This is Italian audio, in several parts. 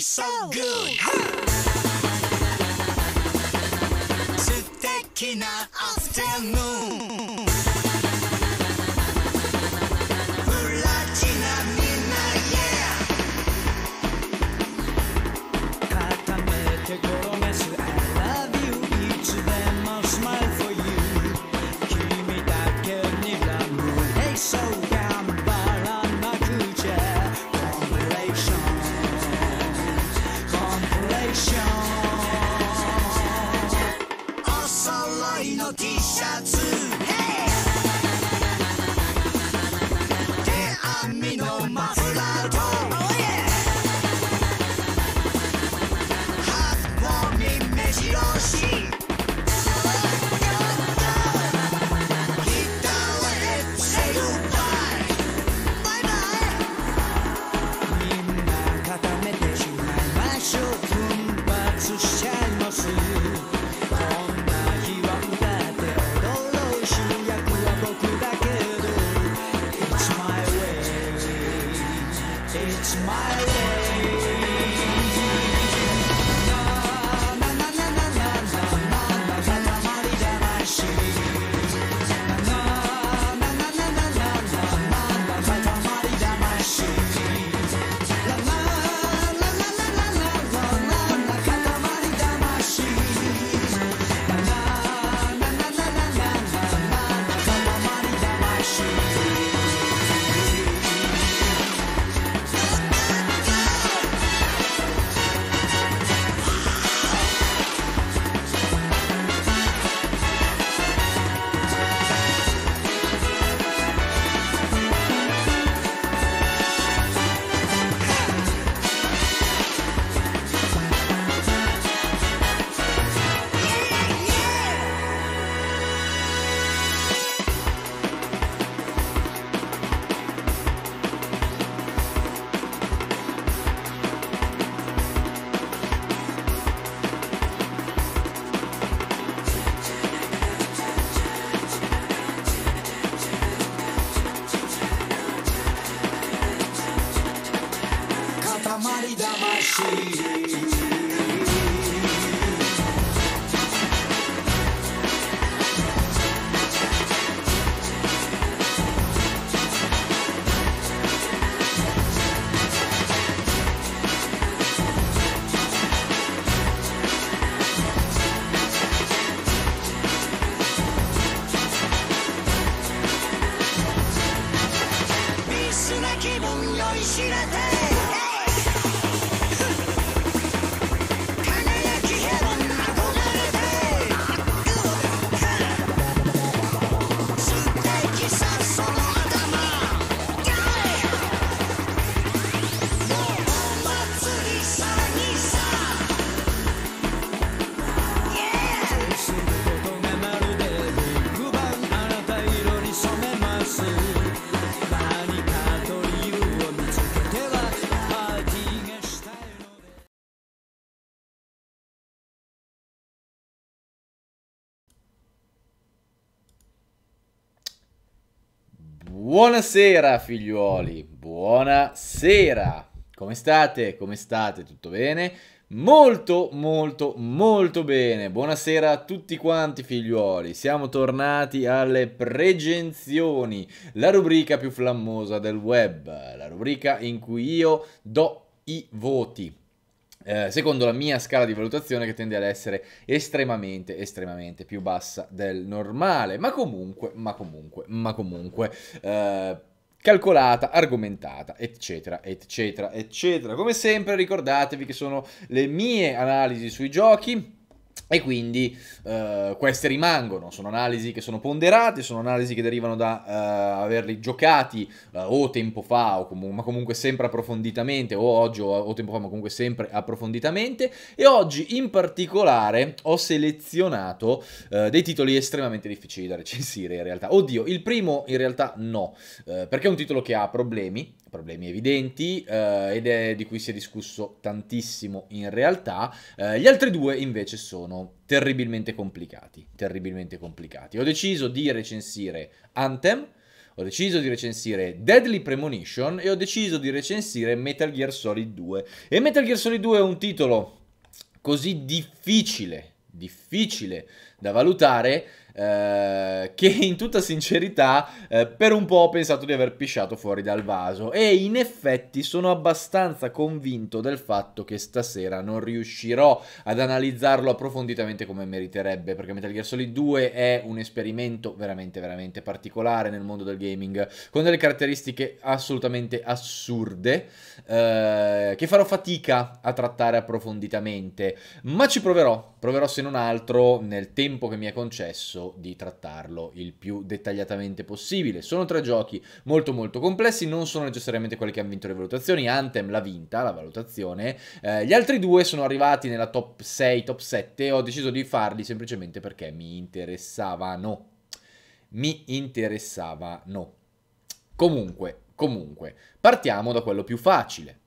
so good. Sutekina afternoon. Buonasera figliuoli, buonasera. Come state? Come state? Tutto bene? Molto, molto, molto bene. Buonasera a tutti quanti figliuoli. Siamo tornati alle pregenzioni, la rubrica più flammosa del web, la rubrica in cui io do i voti eh, secondo la mia scala di valutazione che tende ad essere estremamente, estremamente più bassa del normale, ma comunque, ma comunque, ma comunque... Eh, calcolata, argomentata, eccetera, eccetera, eccetera. Come sempre ricordatevi che sono le mie analisi sui giochi e quindi eh, queste rimangono, sono analisi che sono ponderate, sono analisi che derivano da eh, averli giocati eh, o tempo fa, o comu- ma comunque sempre approfonditamente, o oggi o, o tempo fa, ma comunque sempre approfonditamente. E oggi in particolare ho selezionato eh, dei titoli estremamente difficili da recensire in realtà. Oddio, il primo in realtà no, eh, perché è un titolo che ha problemi, problemi evidenti eh, ed è di cui si è discusso tantissimo in realtà. Eh, gli altri due invece sono terribilmente complicati, terribilmente complicati. Ho deciso di recensire Anthem, ho deciso di recensire Deadly Premonition e ho deciso di recensire Metal Gear Solid 2. E Metal Gear Solid 2 è un titolo così difficile, difficile da valutare eh, che in tutta sincerità eh, per un po' ho pensato di aver pisciato fuori dal vaso e in effetti sono abbastanza convinto del fatto che stasera non riuscirò ad analizzarlo approfonditamente come meriterebbe perché Metal Gear Solid 2 è un esperimento veramente veramente particolare nel mondo del gaming con delle caratteristiche assolutamente assurde eh, che farò fatica a trattare approfonditamente ma ci proverò proverò se non altro nel tempo che mi è concesso di trattarlo il più dettagliatamente possibile. Sono tre giochi molto molto complessi, non sono necessariamente quelli che hanno vinto le valutazioni, Anthem l'ha vinta la valutazione, eh, gli altri due sono arrivati nella top 6, top 7, ho deciso di farli semplicemente perché mi interessavano. Mi interessavano. Comunque, comunque, partiamo da quello più facile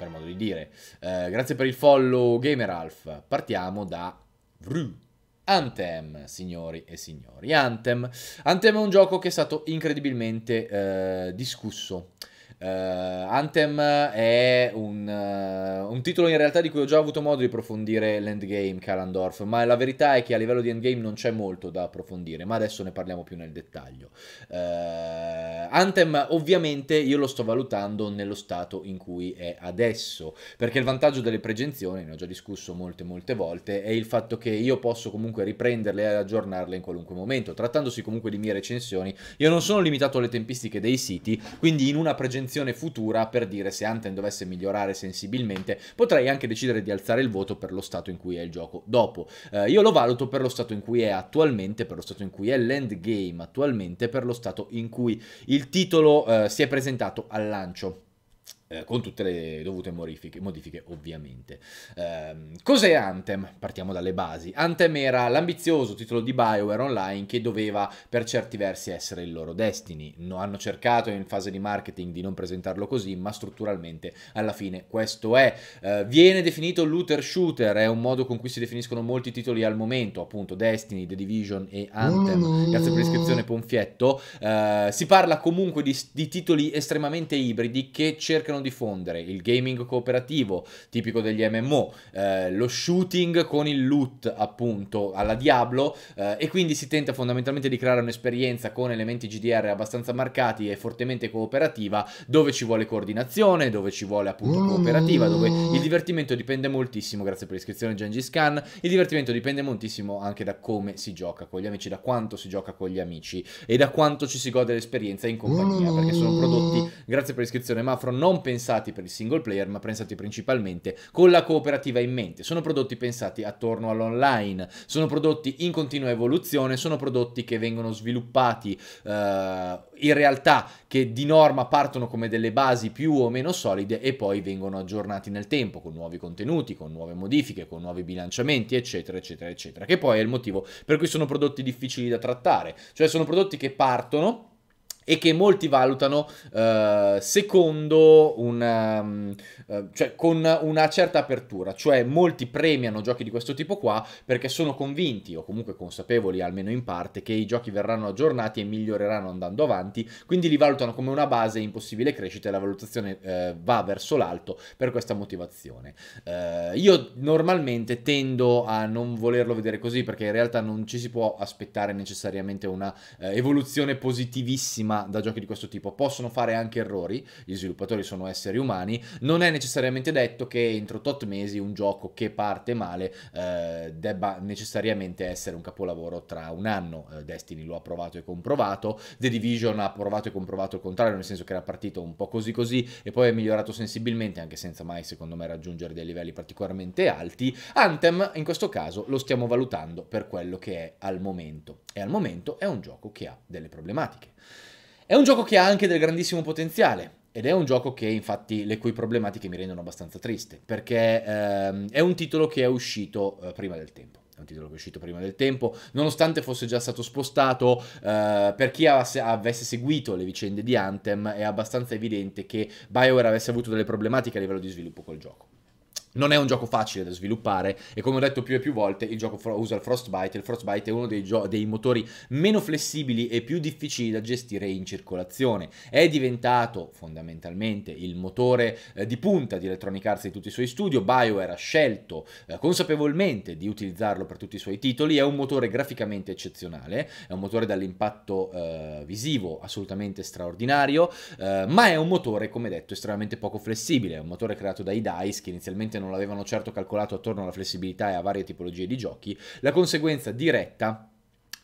per modo di dire. Eh, grazie per il follow, Gameralf. Partiamo da Vru. Anthem, signori e signori. Anthem. Anthem è un gioco che è stato incredibilmente eh, discusso Uh, Anthem è un, uh, un, titolo in realtà di cui ho già avuto modo di approfondire l'endgame Kalandorf, ma la verità è che a livello di endgame non c'è molto da approfondire, ma adesso ne parliamo più nel dettaglio. Uh, Anthem ovviamente io lo sto valutando nello stato in cui è adesso, perché il vantaggio delle pregenzioni, ne ho già discusso molte molte volte, è il fatto che io posso comunque riprenderle e aggiornarle in qualunque momento. Trattandosi comunque di mie recensioni, io non sono limitato alle tempistiche dei siti, quindi in una pregenzione un'intenzione futura per dire se Anten dovesse migliorare sensibilmente, potrei anche decidere di alzare il voto per lo stato in cui è il gioco dopo. Eh, io lo valuto per lo stato in cui è attualmente, per lo stato in cui è l'endgame attualmente, per lo stato in cui il titolo eh, si è presentato al lancio. Eh, con tutte le dovute modifiche, ovviamente. Eh, cos'è Anthem? Partiamo dalle basi. Anthem era l'ambizioso titolo di Bioware Online che doveva per certi versi essere il loro Destiny. No, hanno cercato in fase di marketing di non presentarlo così, ma strutturalmente alla fine questo è. Eh, viene definito looter shooter, è un modo con cui si definiscono molti titoli al momento, appunto Destiny, The Division e Anthem. Grazie per l'iscrizione Ponfietto. Eh, si parla comunque di, di titoli estremamente ibridi che cercano vogliono diffondere, il gaming cooperativo, tipico degli MMO, eh, lo shooting con il loot appunto alla Diablo eh, e quindi si tenta fondamentalmente di creare un'esperienza con elementi GDR abbastanza marcati e fortemente cooperativa dove ci vuole coordinazione, dove ci vuole appunto mm. cooperativa, dove il divertimento dipende moltissimo, grazie per l'iscrizione Gengis Khan, il divertimento dipende moltissimo anche da come si gioca con gli amici, da quanto si gioca con gli amici e da quanto ci si gode l'esperienza in compagnia, mm. perché sono prodotti, grazie per l'iscrizione Mafro, non pensati pensati per il single player, ma pensati principalmente con la cooperativa in mente. Sono prodotti pensati attorno all'online, sono prodotti in continua evoluzione, sono prodotti che vengono sviluppati eh, in realtà che di norma partono come delle basi più o meno solide e poi vengono aggiornati nel tempo con nuovi contenuti, con nuove modifiche, con nuovi bilanciamenti, eccetera, eccetera, eccetera, che poi è il motivo per cui sono prodotti difficili da trattare, cioè sono prodotti che partono e che molti valutano eh, secondo una, ehm, eh, cioè con una certa apertura, cioè molti premiano giochi di questo tipo qua perché sono convinti o comunque consapevoli almeno in parte che i giochi verranno aggiornati e miglioreranno andando avanti, quindi li valutano come una base in possibile crescita e la valutazione eh, va verso l'alto per questa motivazione. Eh, io normalmente tendo a non volerlo vedere così perché in realtà non ci si può aspettare necessariamente una eh, evoluzione positivissima carisma da giochi di questo tipo. Possono fare anche errori, gli sviluppatori sono esseri umani, non è necessariamente detto che entro tot mesi un gioco che parte male eh, debba necessariamente essere un capolavoro tra un anno. Eh, Destiny lo ha provato e comprovato, The Division ha provato e comprovato il contrario, nel senso che era partito un po' così così e poi è migliorato sensibilmente, anche senza mai secondo me raggiungere dei livelli particolarmente alti. Anthem in questo caso lo stiamo valutando per quello che è al momento e al momento è un gioco che ha delle problematiche. È un gioco che ha anche del grandissimo potenziale, ed è un gioco che infatti le cui problematiche mi rendono abbastanza triste, perché ehm, è un titolo che è uscito eh, prima del tempo. È un titolo che è uscito prima del tempo, nonostante fosse già stato spostato, eh, per chi avesse, avesse, seguito le vicende di Anthem è abbastanza evidente che BioWare avesse avuto delle problematiche a livello di sviluppo col gioco. Non è un gioco facile da sviluppare e come ho detto più e più volte il gioco usa il Frostbite il Frostbite è uno dei, dei, motori meno flessibili e più difficili da gestire in circolazione. È diventato fondamentalmente il motore eh, di punta di Electronic Arts di tutti i suoi studi, BioWare ha scelto eh, consapevolmente di utilizzarlo per tutti i suoi titoli, è un motore graficamente eccezionale, è un motore dall'impatto eh, visivo assolutamente straordinario, eh, ma è un motore come detto estremamente poco flessibile, è un motore creato dai DICE che inizialmente non l'avevano certo calcolato attorno alla flessibilità e a varie tipologie di giochi, la conseguenza diretta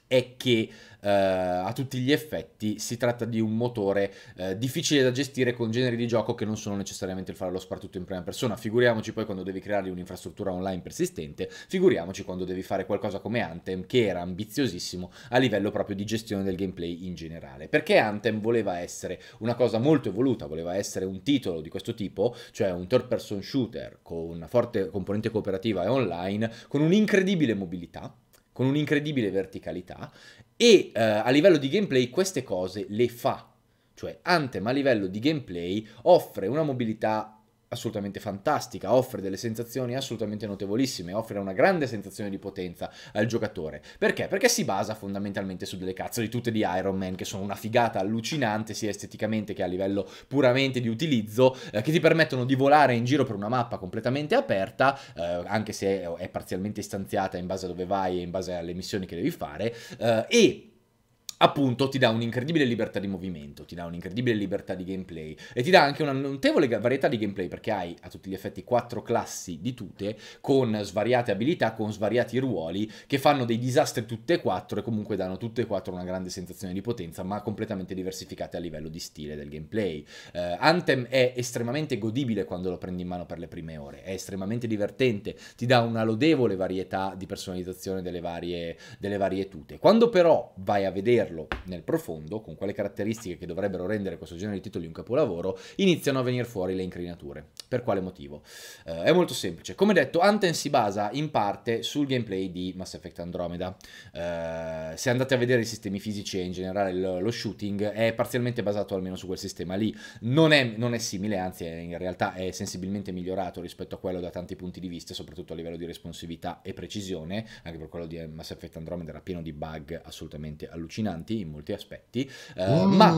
è che eh, a tutti gli effetti si tratta di un motore eh, difficile da gestire con generi di gioco che non sono necessariamente il fare lo soprattutto in prima persona. Figuriamoci poi quando devi creare un'infrastruttura online persistente, figuriamoci quando devi fare qualcosa come Anthem che era ambiziosissimo a livello proprio di gestione del gameplay in generale. Perché Anthem voleva essere una cosa molto evoluta, voleva essere un titolo di questo tipo, cioè un third person shooter con una forte componente cooperativa e online, con un'incredibile mobilità con un'incredibile verticalità e eh, a livello di gameplay queste cose le fa. Cioè Anthem a livello di gameplay offre una mobilità assolutamente fantastica, offre delle sensazioni assolutamente notevolissime, offre una grande sensazione di potenza al giocatore. Perché? Perché si basa fondamentalmente su delle cazzo di tutte di Iron Man, che sono una figata allucinante sia esteticamente che a livello puramente di utilizzo, eh, che ti permettono di volare in giro per una mappa completamente aperta, eh, anche se è, è, parzialmente istanziata in base a dove vai e in base alle missioni che devi fare, eh, e appunto ti dà un'incredibile libertà di movimento, ti dà un'incredibile libertà di gameplay e ti dà anche una notevole varietà di gameplay perché hai a tutti gli effetti quattro classi di tute con svariate abilità, con svariati ruoli che fanno dei disastri tutte e quattro e comunque danno tutte e quattro una grande sensazione di potenza ma completamente diversificate a livello di stile del gameplay. Uh, Anthem è estremamente godibile quando lo prendi in mano per le prime ore, è estremamente divertente, ti dà una lodevole varietà di personalizzazione delle varie, delle varie tute. Quando però vai a vedere vederlo nel profondo, con quali caratteristiche che dovrebbero rendere questo genere di titoli un capolavoro, iniziano a venire fuori le incrinature. Per quale motivo? Eh, è molto semplice. Come detto, Anten si basa in parte sul gameplay di Mass Effect Andromeda. Eh, se andate a vedere i sistemi fisici e in generale lo, lo, shooting, è parzialmente basato almeno su quel sistema lì. Non è, non è simile, anzi in realtà è sensibilmente migliorato rispetto a quello da tanti punti di vista, soprattutto a livello di responsività e precisione, anche per quello di Mass Effect Andromeda era pieno di bug assolutamente allucinanti interessanti in molti aspetti, uh, ma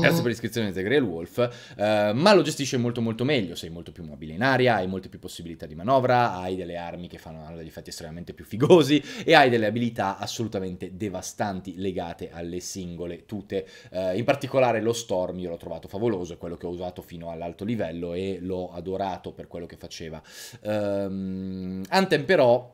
grazie per l'iscrizione The Grey Wolf, uh, ma lo gestisce molto molto meglio, sei molto più mobile in aria, hai molte più possibilità di manovra, hai delle armi che fanno, degli effetti estremamente più figosi e hai delle abilità assolutamente devastanti legate alle singole tute, uh, eh, in particolare lo Storm io l'ho trovato favoloso, è quello che ho usato fino all'alto livello e l'ho adorato per quello che faceva. Um, ehm, Anthem però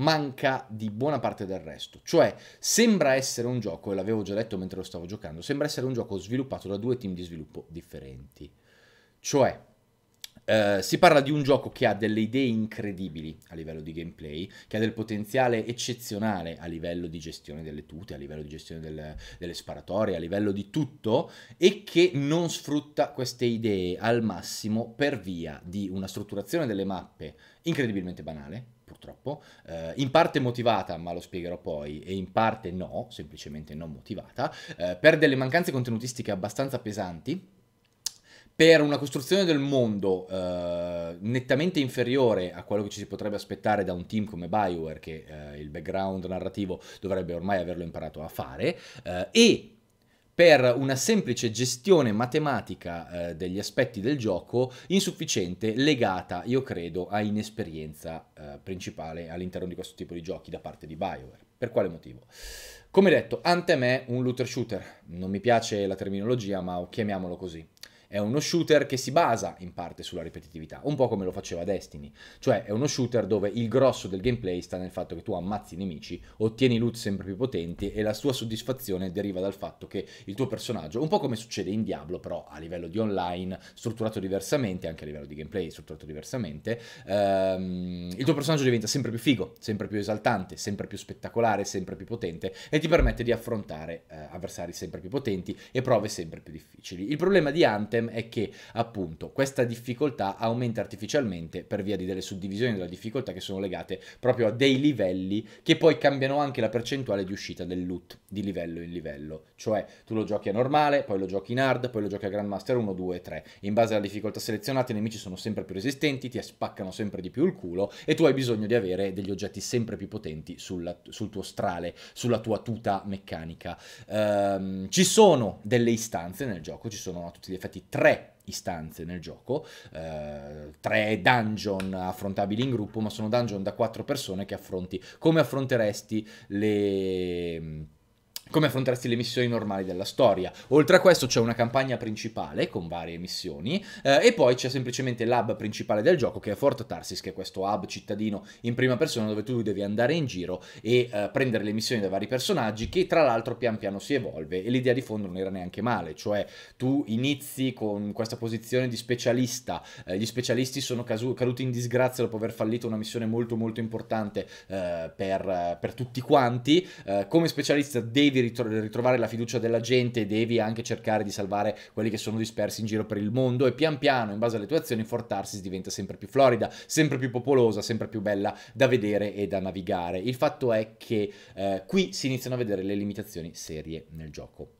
manca di buona parte del resto. Cioè, sembra essere un gioco, e l'avevo già detto mentre lo stavo giocando, sembra essere un gioco sviluppato da due team di sviluppo differenti. Cioè, Uh, si parla di un gioco che ha delle idee incredibili a livello di gameplay, che ha del potenziale eccezionale a livello di gestione delle tute, a livello di gestione del, delle sparatorie, a livello di tutto, e che non sfrutta queste idee al massimo per via di una strutturazione delle mappe incredibilmente banale, purtroppo, eh, in parte motivata, ma lo spiegherò poi, e in parte no, semplicemente non motivata, eh, per delle mancanze contenutistiche abbastanza pesanti, per una costruzione del mondo eh, nettamente inferiore a quello che ci si potrebbe aspettare da un team come Bioware, che eh, il background narrativo dovrebbe ormai averlo imparato a fare, eh, e per una semplice gestione matematica eh, degli aspetti del gioco insufficiente, legata, io credo, a inesperienza eh, principale all'interno di questo tipo di giochi da parte di Bioware. Per quale motivo? Come detto, Anthem è un looter shooter, non mi piace la terminologia, ma chiamiamolo così. È uno shooter che si basa in parte sulla ripetitività, un po' come lo faceva Destiny. Cioè è uno shooter dove il grosso del gameplay sta nel fatto che tu ammazzi i nemici, ottieni loot sempre più potenti e la sua soddisfazione deriva dal fatto che il tuo personaggio, un po' come succede in Diablo, però a livello di online, strutturato diversamente, anche a livello di gameplay strutturato diversamente, ehm, il tuo personaggio diventa sempre più figo, sempre più esaltante, sempre più spettacolare, sempre più potente e ti permette di affrontare eh, avversari sempre più potenti e prove sempre più difficili. Il problema di Hunter idem è che appunto questa difficoltà aumenta artificialmente per via di delle suddivisioni della difficoltà che sono legate proprio a dei livelli che poi cambiano anche la percentuale di uscita del loot di livello in livello. Cioè tu lo giochi a normale, poi lo giochi in hard, poi lo giochi a Grandmaster 1, 2, 3. In base alla difficoltà selezionata i nemici sono sempre più resistenti, ti spaccano sempre di più il culo e tu hai bisogno di avere degli oggetti sempre più potenti sulla, sul tuo strale, sulla tua tuta meccanica. Um, ci sono delle istanze nel gioco, ci sono a tutti gli effetti tre istanze nel gioco, eh, tre dungeon affrontabili in gruppo, ma sono dungeon da quattro persone che affronti come affronteresti le come affronteresti le missioni normali della storia. Oltre a questo c'è una campagna principale con varie missioni eh, e poi c'è semplicemente l'hub principale del gioco che è Fort Tarsis, che è questo hub cittadino in prima persona dove tu devi andare in giro e eh, prendere le missioni dai vari personaggi che tra l'altro pian piano si evolve e l'idea di fondo non era neanche male, cioè tu inizi con questa posizione di specialista, eh, gli specialisti sono caduti in disgrazia dopo aver fallito una missione molto molto importante eh, per, per, tutti quanti, eh, come specialista devi ritro- ritrovare la fiducia della gente, devi anche cercare di salvare quelli che sono dispersi in giro per il mondo e pian piano, in base alle tue azioni, Fort Tarsis diventa sempre più florida, sempre più popolosa, sempre più bella da vedere e da navigare. Il fatto è che eh, qui si iniziano a vedere le limitazioni serie nel gioco.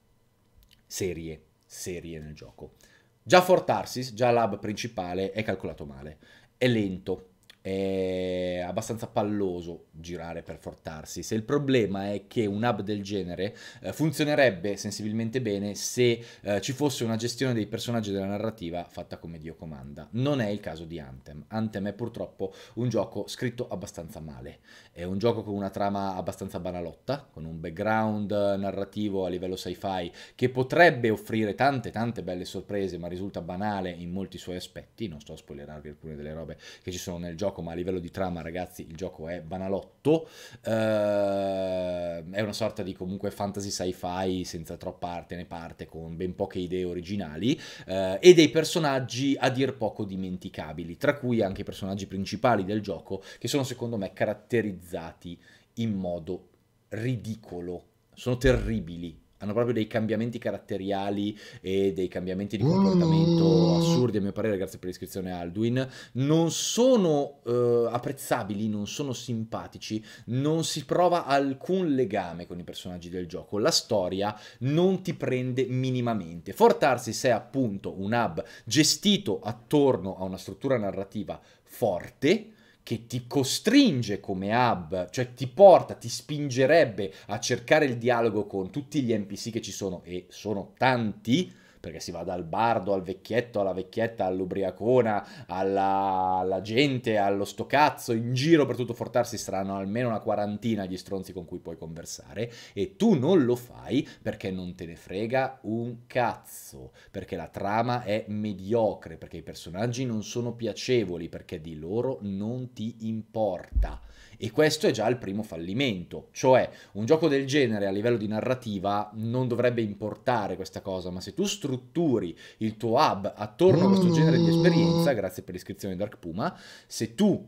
Serie, serie nel gioco. Già Fort Tarsis, già l'hub principale, è calcolato male, è lento, è abbastanza palloso girare per fortarsi. Se il problema è che un hub del genere eh, funzionerebbe sensibilmente bene se eh, ci fosse una gestione dei personaggi della narrativa fatta come Dio comanda. Non è il caso di Anthem. Anthem è purtroppo un gioco scritto abbastanza male. È un gioco con una trama abbastanza banalotta, con un background narrativo a livello sci-fi che potrebbe offrire tante tante belle sorprese, ma risulta banale in molti suoi aspetti. Non sto a spoilerarvi alcune delle robe che ci sono nel gioco gioco, ma a livello di trama, ragazzi, il gioco è banalotto. Eh, è una sorta di comunque fantasy sci-fi senza troppa arte né parte, con ben poche idee originali eh, e dei personaggi a dir poco dimenticabili, tra cui anche i personaggi principali del gioco, che sono secondo me caratterizzati in modo ridicolo. Sono terribili hanno proprio dei cambiamenti caratteriali e dei cambiamenti di comportamento assurdi a mio parere grazie per l'iscrizione Alduin non sono eh, apprezzabili non sono simpatici non si prova alcun legame con i personaggi del gioco la storia non ti prende minimamente Fortarsis è appunto un hub gestito attorno a una struttura narrativa forte che ti costringe come hub, cioè ti porta, ti spingerebbe a cercare il dialogo con tutti gli NPC che ci sono, e sono tanti, perché si va dal bardo al vecchietto, alla vecchietta, all'ubriacona, alla, alla gente, allo stoccazzo, in giro per tutto Fortarsi saranno almeno una quarantina gli stronzi con cui puoi conversare e tu non lo fai perché non te ne frega un cazzo, perché la trama è mediocre, perché i personaggi non sono piacevoli, perché di loro non ti importa. E questo è già il primo fallimento, cioè un gioco del genere a livello di narrativa non dovrebbe importare questa cosa, ma se tu strutturi il tuo hub attorno a questo mm. genere di esperienza, grazie per l'iscrizione Dark Puma, se tu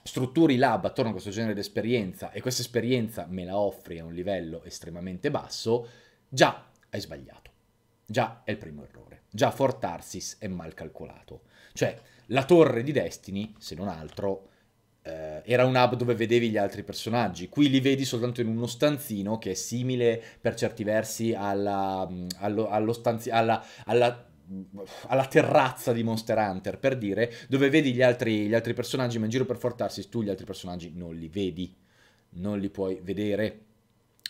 strutturi l'hub attorno a questo genere di esperienza e questa esperienza me la offri a un livello estremamente basso, già hai sbagliato. Già è il primo errore. Già Fortarsis è mal calcolato. Cioè, la torre di Destiny, se non altro, eh, era un hub dove vedevi gli altri personaggi. Qui li vedi soltanto in uno stanzino che è simile per certi versi alla, mm, allo, allo stanzi- alla, alla mm, alla terrazza di Monster Hunter, per dire, dove vedi gli altri, gli altri personaggi, ma in giro per portarsi tu gli altri personaggi non li vedi, non li puoi vedere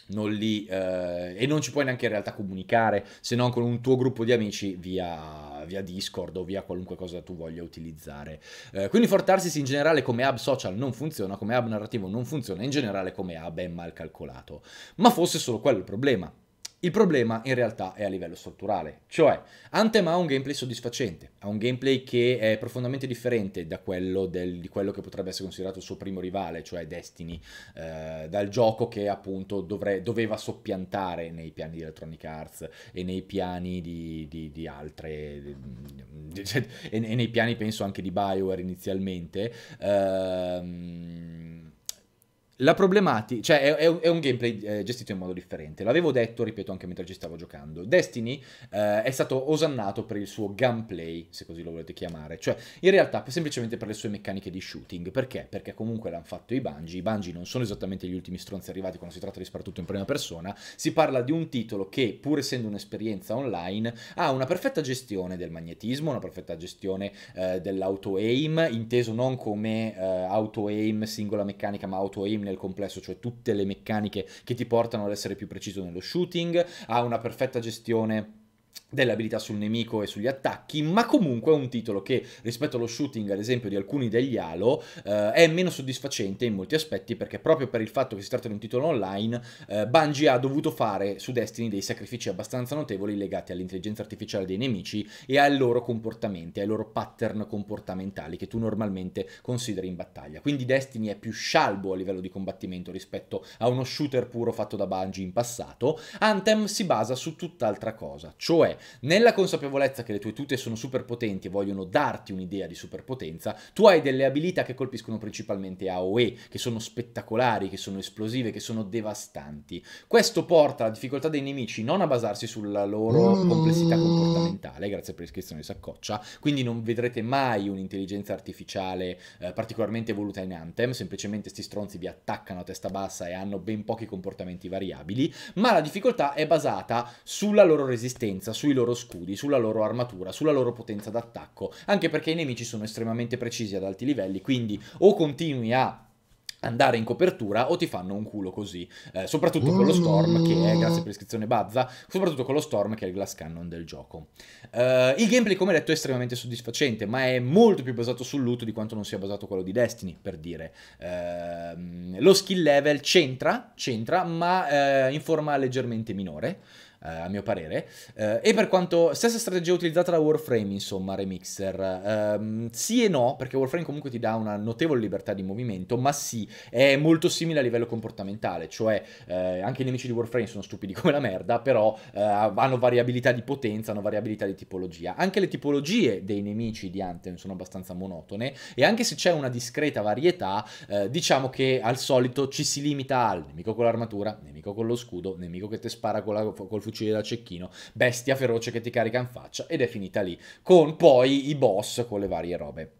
non li, eh, e non ci puoi neanche in realtà comunicare se non con un tuo gruppo di amici via, via Discord o via qualunque cosa tu voglia utilizzare. Eh, quindi Fortarsis in generale come hub social non funziona, come hub narrativo non funziona, in generale come hub è mal calcolato. Ma fosse solo quello il problema. Il problema in realtà è a livello strutturale, cioè Anthem ha un gameplay soddisfacente, ha un gameplay che è profondamente differente da quello del, di quello che potrebbe essere considerato il suo primo rivale, cioè Destiny, eh, dal gioco che appunto dovre, doveva soppiantare nei piani di Electronic Arts e nei piani di, di, di altre, di, e, nei piani penso anche di Bioware inizialmente. Ehm, la problematica, cioè è, è, un, gameplay eh, gestito in modo differente, l'avevo detto, ripeto anche mentre ci stavo giocando, Destiny eh, è stato osannato per il suo gunplay, se così lo volete chiamare, cioè in realtà semplicemente per le sue meccaniche di shooting, perché? Perché comunque l'hanno fatto i Bungie, i Bungie non sono esattamente gli ultimi stronzi arrivati quando si tratta di sparatutto in prima persona, si parla di un titolo che pur essendo un'esperienza online ha una perfetta gestione del magnetismo, una perfetta gestione eh, dell'auto-aim, inteso non come eh, auto-aim singola meccanica ma auto-aim nel complesso, cioè tutte le meccaniche che ti portano ad essere più preciso nello shooting, ha una perfetta gestione delle abilità sul nemico e sugli attacchi, ma comunque è un titolo che rispetto allo shooting, ad esempio, di alcuni degli Halo, eh, è meno soddisfacente in molti aspetti perché proprio per il fatto che si tratta di un titolo online, eh, Bungie ha dovuto fare su Destiny dei sacrifici abbastanza notevoli legati all'intelligenza artificiale dei nemici e ai loro comportamenti, ai loro pattern comportamentali che tu normalmente consideri in battaglia. Quindi Destiny è più scialbo a livello di combattimento rispetto a uno shooter puro fatto da Bungie in passato. Anthem si basa su tutt'altra cosa, cioè nella consapevolezza che le tue tute sono super potenti e vogliono darti un'idea di superpotenza, tu hai delle abilità che colpiscono principalmente AOE, che sono spettacolari, che sono esplosive, che sono devastanti. Questo porta la difficoltà dei nemici non a basarsi sulla loro mm. complessità comportamentale, grazie per l'iscrizione di Saccoccia, quindi non vedrete mai un'intelligenza artificiale eh, particolarmente evoluta in Anthem, semplicemente sti stronzi vi attaccano a testa bassa e hanno ben pochi comportamenti variabili, ma la difficoltà è basata sulla loro resistenza, sul sui loro scudi, sulla loro armatura, sulla loro potenza d'attacco, anche perché i nemici sono estremamente precisi ad alti livelli, quindi o continui a andare in copertura o ti fanno un culo così, eh, soprattutto con lo Storm che è, grazie per iscrizione Bazza, soprattutto con lo Storm che è il glass cannon del gioco. Uh, il gameplay come detto è estremamente soddisfacente, ma è molto più basato sul loot di quanto non sia basato quello di Destiny, per dire. Uh, lo skill level c'entra, c'entra, ma uh, in forma leggermente minore eh, a mio parere. Eh, e per quanto stessa strategia utilizzata da Warframe, insomma, Remixer. Ehm, sì e no, perché Warframe comunque ti dà una notevole libertà di movimento, ma sì, è molto simile a livello comportamentale, cioè eh, anche i nemici di Warframe sono stupidi come la merda, però eh, hanno variabilità di potenza, hanno variabilità di tipologia. Anche le tipologie dei nemici di Anthem sono abbastanza monotone e anche se c'è una discreta varietà, eh, diciamo che al solito ci si limita al nemico con l'armatura, nemico con lo scudo, nemico che te spara con la, col fucile da cecchino, bestia feroce che ti carica in faccia ed è finita lì, con poi i boss con le varie robe.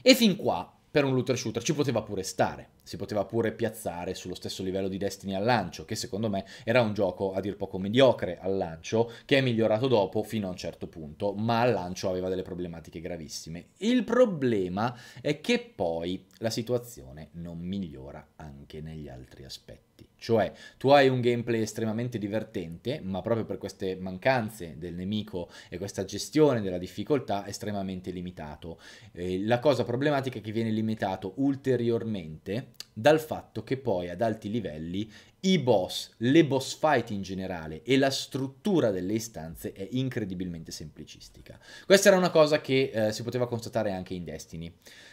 E fin qua, per un looter shooter, ci poteva pure stare si poteva pure piazzare sullo stesso livello di Destiny al lancio, che secondo me era un gioco a dir poco mediocre al lancio, che è migliorato dopo fino a un certo punto, ma al lancio aveva delle problematiche gravissime. Il problema è che poi la situazione non migliora anche negli altri aspetti. Cioè, tu hai un gameplay estremamente divertente, ma proprio per queste mancanze del nemico e questa gestione della difficoltà estremamente limitato. Eh, la cosa problematica è che viene limitato ulteriormente dal fatto che poi ad alti livelli i boss, le boss fight in generale e la struttura delle istanze è incredibilmente semplicistica. Questa era una cosa che eh, si poteva constatare anche in Destiny.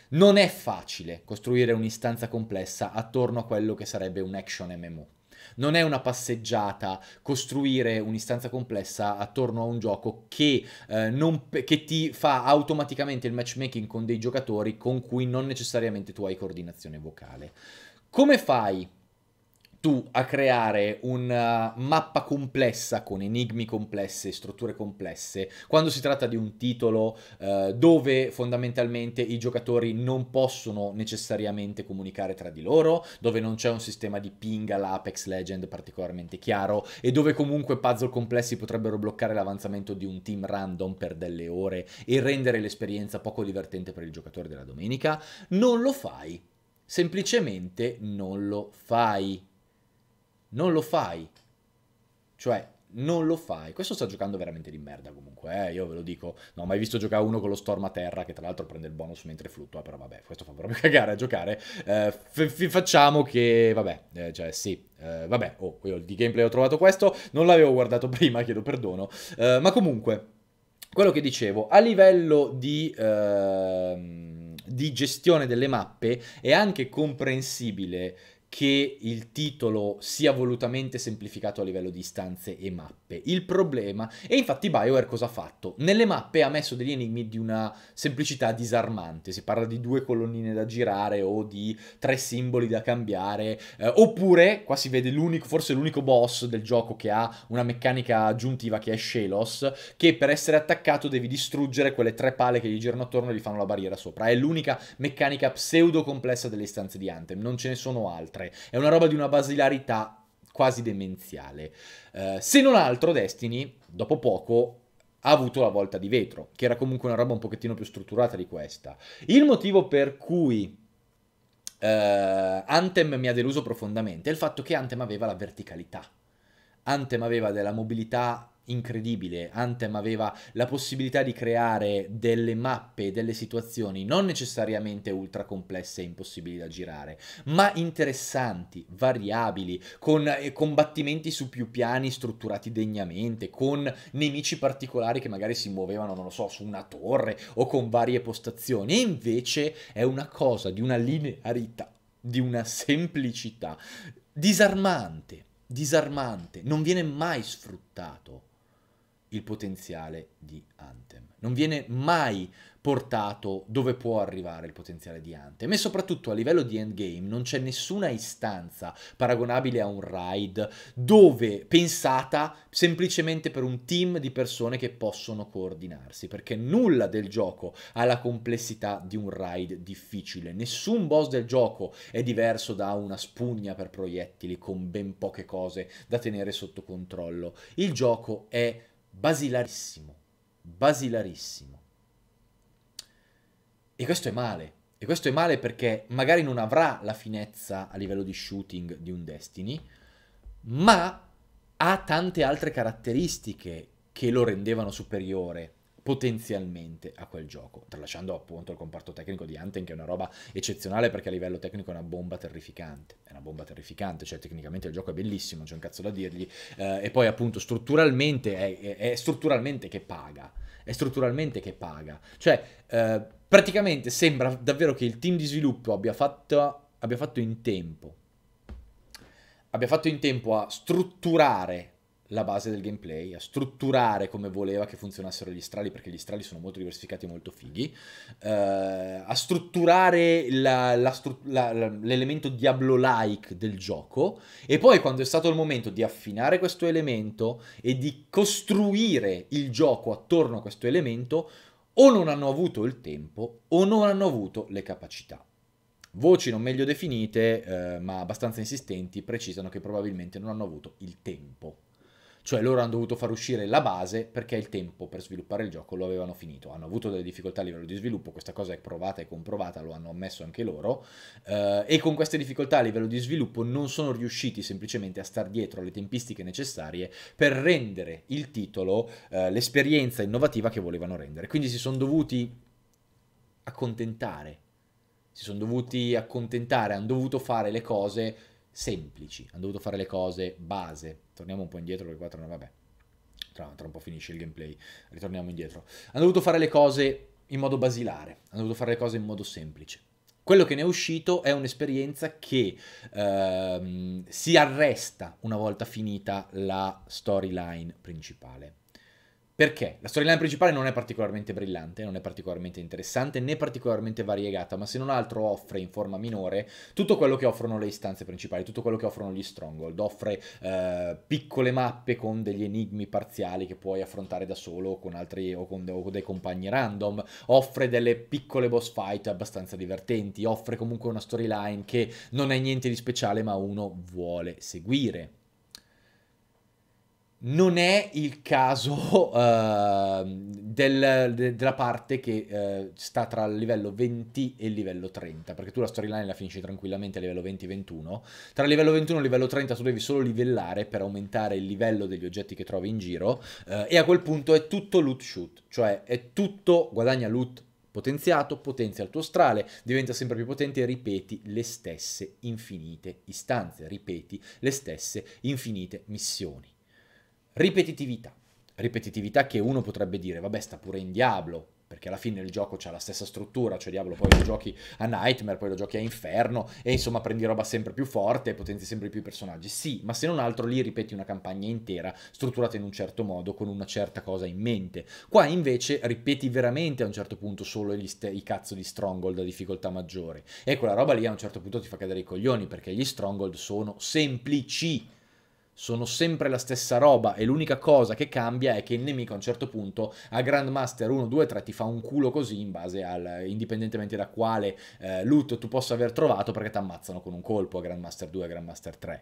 Non è facile costruire un'istanza complessa attorno a quello che sarebbe un action MMO non è una passeggiata costruire un'istanza complessa attorno a un gioco che, eh, non, che ti fa automaticamente il matchmaking con dei giocatori con cui non necessariamente tu hai coordinazione vocale. Come fai tu a creare una uh, mappa complessa con enigmi complessi, strutture complesse, quando si tratta di un titolo eh, dove fondamentalmente i giocatori non possono necessariamente comunicare tra di loro, dove non c'è un sistema di ping all'Apex Legend particolarmente chiaro e dove comunque puzzle complessi potrebbero bloccare l'avanzamento di un team random per delle ore e rendere l'esperienza poco divertente per il giocatore della domenica, non lo fai. Semplicemente non lo fai non lo fai. Cioè, non lo fai. Questo sta giocando veramente di merda comunque, eh? io ve lo dico. Non ho mai visto giocare uno con lo Storm a terra, che tra l'altro prende il bonus mentre fluttua, però vabbè, questo fa proprio cagare a giocare. Eh, facciamo che, vabbè, eh, cioè sì, eh, vabbè, oh, io di gameplay ho trovato questo, non l'avevo guardato prima, chiedo perdono. Eh, ma comunque, quello che dicevo, a livello di ehm, di gestione delle mappe è anche comprensibile che il titolo sia volutamente semplificato a livello di stanze e mappe. Il problema, e infatti BioWare cosa ha fatto? Nelle mappe ha messo degli enigmi di una semplicità disarmante, si parla di due colonnine da girare o di tre simboli da cambiare, eh, oppure, qua si vede l'unico, forse l'unico boss del gioco che ha una meccanica aggiuntiva che è Shelos, che per essere attaccato devi distruggere quelle tre pale che gli girano attorno e gli fanno la barriera sopra. È l'unica meccanica pseudo complessa delle stanze di Anthem, non ce ne sono altre. 3. È una roba di una basilarità quasi demenziale. Eh, se non altro, Destiny, dopo poco, ha avuto la volta di vetro, che era comunque una roba un pochettino più strutturata di questa. Il motivo per cui eh, Anthem mi ha deluso profondamente è il fatto che Anthem aveva la verticalità. Anthem aveva della mobilità incredibile. Anthem aveva la possibilità di creare delle mappe, delle situazioni non necessariamente ultra complesse e impossibili da girare, ma interessanti, variabili, con eh, combattimenti su più piani strutturati degnamente, con nemici particolari che magari si muovevano, non lo so, su una torre o con varie postazioni. E invece è una cosa di una linearità, di una semplicità disarmante, disarmante, non viene mai sfruttato il potenziale di Anthem. Non viene mai portato dove può arrivare il potenziale di Anthem e soprattutto a livello di endgame non c'è nessuna istanza paragonabile a un raid dove pensata semplicemente per un team di persone che possono coordinarsi perché nulla del gioco ha la complessità di un raid difficile, nessun boss del gioco è diverso da una spugna per proiettili con ben poche cose da tenere sotto controllo. Il gioco è basilarissimo, basilarissimo. E questo è male. E questo è male perché magari non avrà la finezza a livello di shooting di un Destiny, ma ha tante altre caratteristiche che lo rendevano superiore potenzialmente a quel gioco, tralasciando appunto il comparto tecnico di Anten che è una roba eccezionale perché a livello tecnico è una bomba terrificante, è una bomba terrificante, cioè tecnicamente il gioco è bellissimo, non c'è un cazzo da dirgli, eh, e poi appunto strutturalmente è, è, è, strutturalmente che paga, è strutturalmente che paga, cioè eh, praticamente sembra davvero che il team di sviluppo abbia fatto, abbia fatto in tempo, abbia fatto in tempo a strutturare la base del gameplay, a strutturare come voleva che funzionassero gli strali, perché gli strali sono molto diversificati e molto fighi, uh, a strutturare la, la stru- la, l'elemento Diablo-like del gioco, e poi quando è stato il momento di affinare questo elemento e di costruire il gioco attorno a questo elemento, o non hanno avuto il tempo o non hanno avuto le capacità. Voci non meglio definite, eh, ma abbastanza insistenti, precisano che probabilmente non hanno avuto il tempo cioè loro hanno dovuto far uscire la base perché il tempo per sviluppare il gioco lo avevano finito, hanno avuto delle difficoltà a livello di sviluppo, questa cosa è provata e comprovata, lo hanno ammesso anche loro, eh, e con queste difficoltà a livello di sviluppo non sono riusciti semplicemente a star dietro alle tempistiche necessarie per rendere il titolo eh, l'esperienza innovativa che volevano rendere, quindi si sono dovuti accontentare, si sono dovuti accontentare, hanno dovuto fare le cose semplici, hanno dovuto fare le cose base. Torniamo un po' indietro perché qua tra, vabbè. Tra, tra un po' finisce il gameplay, ritorniamo indietro. Hanno dovuto fare le cose in modo basilare, hanno dovuto fare le cose in modo semplice. Quello che ne è uscito è un'esperienza che ehm, si arresta una volta finita la storyline principale. Perché? La storyline principale non è particolarmente brillante, non è particolarmente interessante né particolarmente variegata, ma se non altro offre in forma minore tutto quello che offrono le istanze principali, tutto quello che offrono gli stronghold. Offre eh, piccole mappe con degli enigmi parziali che puoi affrontare da solo o con altri o con, o con dei compagni random. Offre delle piccole boss fight abbastanza divertenti. Offre comunque una storyline che non è niente di speciale, ma uno vuole seguire non è il caso uh, del, de, della parte che uh, sta tra il livello 20 e il livello 30, perché tu la storyline la finisci tranquillamente a livello 20-21. Tra il livello 21 e il livello 30 tu devi solo livellare per aumentare il livello degli oggetti che trovi in giro uh, e a quel punto è tutto loot shoot, cioè è tutto guadagna loot potenziato, potenzia il tuo strale, diventa sempre più potente e ripeti le stesse infinite istanze, ripeti le stesse infinite missioni. Ripetitività. Ripetitività che uno potrebbe dire, vabbè, sta pure in Diablo, perché alla fine il gioco ha la stessa struttura, cioè Diablo poi lo giochi a Nightmare, poi lo giochi a Inferno, e insomma prendi roba sempre più forte e potenzi sempre più i personaggi. Sì, ma se non altro lì ripeti una campagna intera, strutturata in un certo modo, con una certa cosa in mente. Qua invece ripeti veramente a un certo punto solo st- i cazzo di Stronghold a difficoltà maggiore. E quella roba lì a un certo punto ti fa cadere i coglioni, perché gli Stronghold sono semplici sono sempre la stessa roba e l'unica cosa che cambia è che il nemico a un certo punto a Grandmaster 1, 2, 3 ti fa un culo così in base al indipendentemente da quale eh, loot tu possa aver trovato perché ti ammazzano con un colpo a Grandmaster 2 a Grandmaster 3.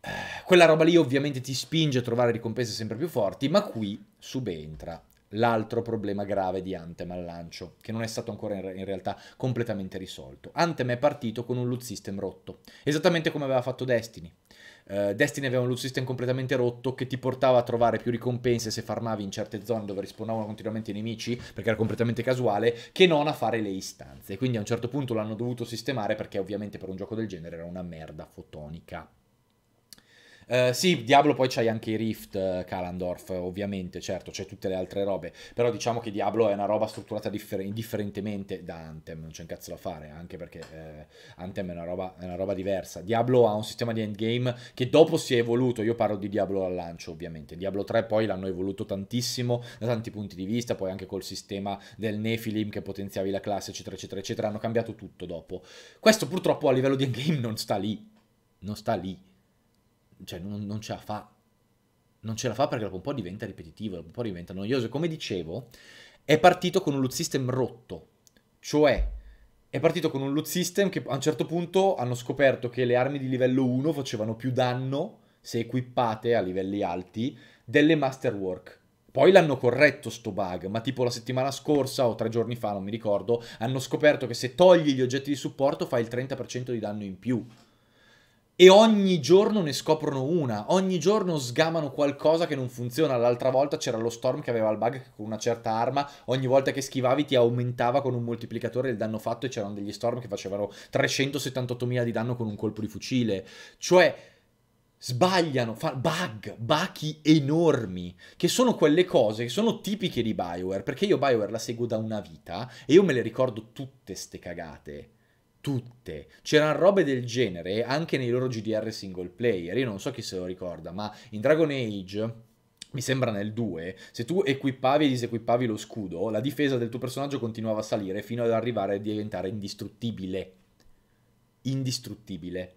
Eh, quella roba lì ovviamente ti spinge a trovare ricompense sempre più forti, ma qui subentra l'altro problema grave di Antem al lancio, che non è stato ancora in, re in, realtà completamente risolto. Antem è partito con un loot system rotto, esattamente come aveva fatto Destiny eh, Destiny aveva un loot system completamente rotto che ti portava a trovare più ricompense se farmavi in certe zone dove rispawnavano continuamente i nemici, perché era completamente casuale, che non a fare le istanze. Quindi a un certo punto l'hanno dovuto sistemare perché ovviamente per un gioco del genere era una merda fotonica. Eh, sì, Diablo poi c'hai anche i Rift, eh, Kalandorf, ovviamente, certo, c'è tutte le altre robe, però diciamo che Diablo è una roba strutturata differ- differentemente da Anthem, non c'è un cazzo da fare, anche perché eh, Anthem è una, roba, è una, roba, diversa. Diablo ha un sistema di endgame che dopo si è evoluto, io parlo di Diablo al lancio ovviamente, Diablo 3 poi l'hanno evoluto tantissimo da tanti punti di vista, poi anche col sistema del Nephilim che potenziavi la classe, eccetera, eccetera, eccetera, hanno cambiato tutto dopo. Questo purtroppo a livello di endgame non sta lì, non sta lì cioè, non, non, ce la fa. Non ce la fa perché dopo un po' diventa ripetitivo, dopo un po' diventa noioso. Come dicevo, è partito con un loot system rotto. Cioè, è partito con un loot system che a un certo punto hanno scoperto che le armi di livello 1 facevano più danno se equippate a livelli alti delle Masterwork. Poi l'hanno corretto sto bug, ma tipo la settimana scorsa o tre giorni fa, non mi ricordo, hanno scoperto che se togli gli oggetti di supporto fai il 30% di danno in più e ogni giorno ne scoprono una, ogni giorno sgamano qualcosa che non funziona. L'altra volta c'era lo Storm che aveva il bug con una certa arma, ogni volta che schivavi ti aumentava con un moltiplicatore il danno fatto e c'erano degli Storm che facevano 378.000 di danno con un colpo di fucile. Cioè, sbagliano, fanno bug, bachi enormi, che sono quelle cose che sono tipiche di Bioware, perché io Bioware la seguo da una vita e io me le ricordo tutte ste cagate tutte. C'erano robe del genere anche nei loro GDR single player. Io non so chi se lo ricorda, ma in Dragon Age mi sembra nel 2, se tu equipavi e disequipavi lo scudo, la difesa del tuo personaggio continuava a salire fino ad arrivare a diventare indistruttibile. Indistruttibile.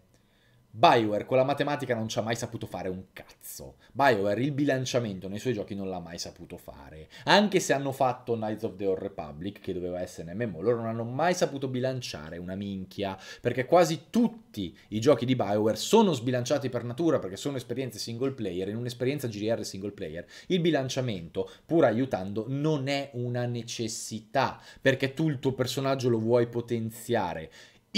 Bioware con la matematica non ci ha mai saputo fare un cazzo. Bioware il bilanciamento nei suoi giochi non l'ha mai saputo fare. Anche se hanno fatto Knights of the Old Republic, che doveva essere un MMO, loro non hanno mai saputo bilanciare una minchia, perché quasi tutti i giochi di Bioware sono sbilanciati per natura, perché sono esperienze single player, in un'esperienza GDR single player, il bilanciamento, pur aiutando, non è una necessità, perché tu il tuo personaggio lo vuoi potenziare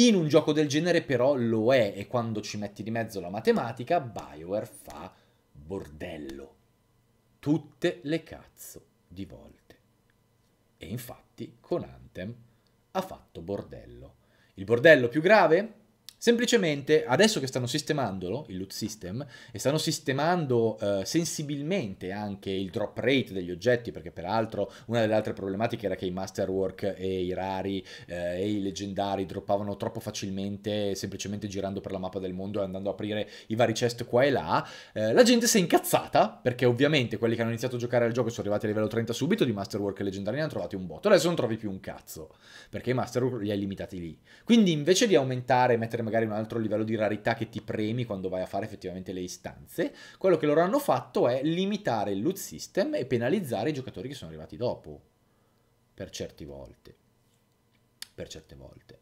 in un gioco del genere però lo è e quando ci metti di mezzo la matematica, Bioware fa bordello. Tutte le cazzo di volte. E infatti con Anthem ha fatto bordello. Il bordello più grave? Semplicemente adesso che stanno sistemandolo, il loot system, e stanno sistemando eh, sensibilmente anche il drop rate degli oggetti, perché peraltro una delle altre problematiche era che i masterwork e i rari eh, e i leggendari droppavano troppo facilmente semplicemente girando per la mappa del mondo e andando a aprire i vari chest qua e là, eh, la gente si è incazzata perché ovviamente quelli che hanno iniziato a giocare al gioco sono arrivati a livello 30 subito, di masterwork e leggendari ne hanno trovati un botto, adesso non trovi più un cazzo, perché i masterwork li hai limitati lì. Quindi invece di aumentare e mettere magari un altro livello di rarità che ti premi quando vai a fare effettivamente le istanze, quello che loro hanno fatto è limitare il loot system e penalizzare i giocatori che sono arrivati dopo, per certe volte. Per certe volte.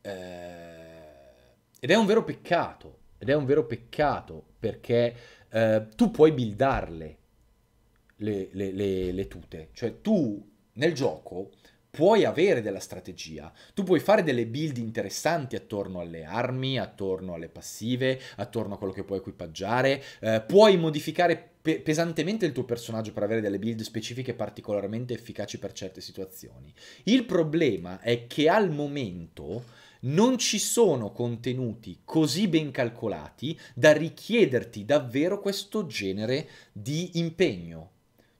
Eh... Ed è un vero peccato, ed è un vero peccato perché eh, tu puoi buildarle le, le, le, le, tute, cioè tu nel gioco puoi avere della strategia, tu puoi fare delle build interessanti attorno alle armi, attorno alle passive, attorno a quello che puoi equipaggiare, eh, puoi modificare pe- pesantemente il tuo personaggio per avere delle build specifiche particolarmente efficaci per certe situazioni. Il problema è che al momento non ci sono contenuti così ben calcolati da richiederti davvero questo genere di impegno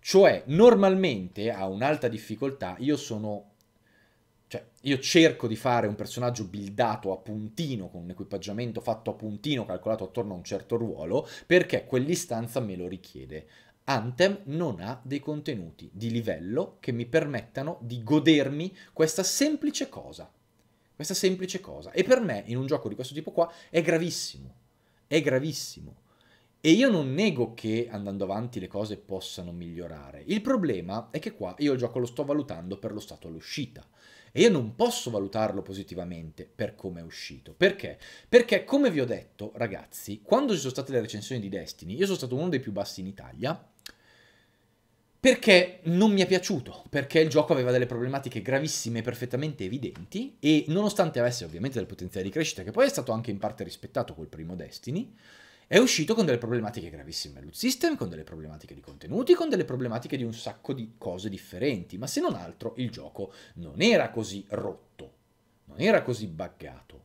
cioè, normalmente a un'alta difficoltà io sono... Cioè, io cerco di fare un personaggio buildato a puntino, con un equipaggiamento fatto a puntino, calcolato attorno a un certo ruolo, perché quell'istanza me lo richiede. Anthem non ha dei contenuti di livello che mi permettano di godermi questa semplice cosa. Questa semplice cosa. E per me, in un gioco di questo tipo qua, è gravissimo. È gravissimo. E io non nego che andando avanti le cose possano migliorare. Il problema è che qua io il gioco lo sto valutando per lo stato all'uscita. E io non posso valutarlo positivamente per come è uscito. Perché? Perché, come vi ho detto, ragazzi, quando ci sono state le recensioni di Destiny, io sono stato uno dei più bassi in Italia. Perché non mi è piaciuto, perché il gioco aveva delle problematiche gravissime perfettamente evidenti, e nonostante avesse ovviamente del potenziale di crescita, che poi è stato anche in parte rispettato col primo Destiny, è uscito con delle problematiche gravissime al system, con delle problematiche di contenuti, con delle problematiche di un sacco di cose differenti, ma se non altro il gioco non era così rotto, non era così buggato.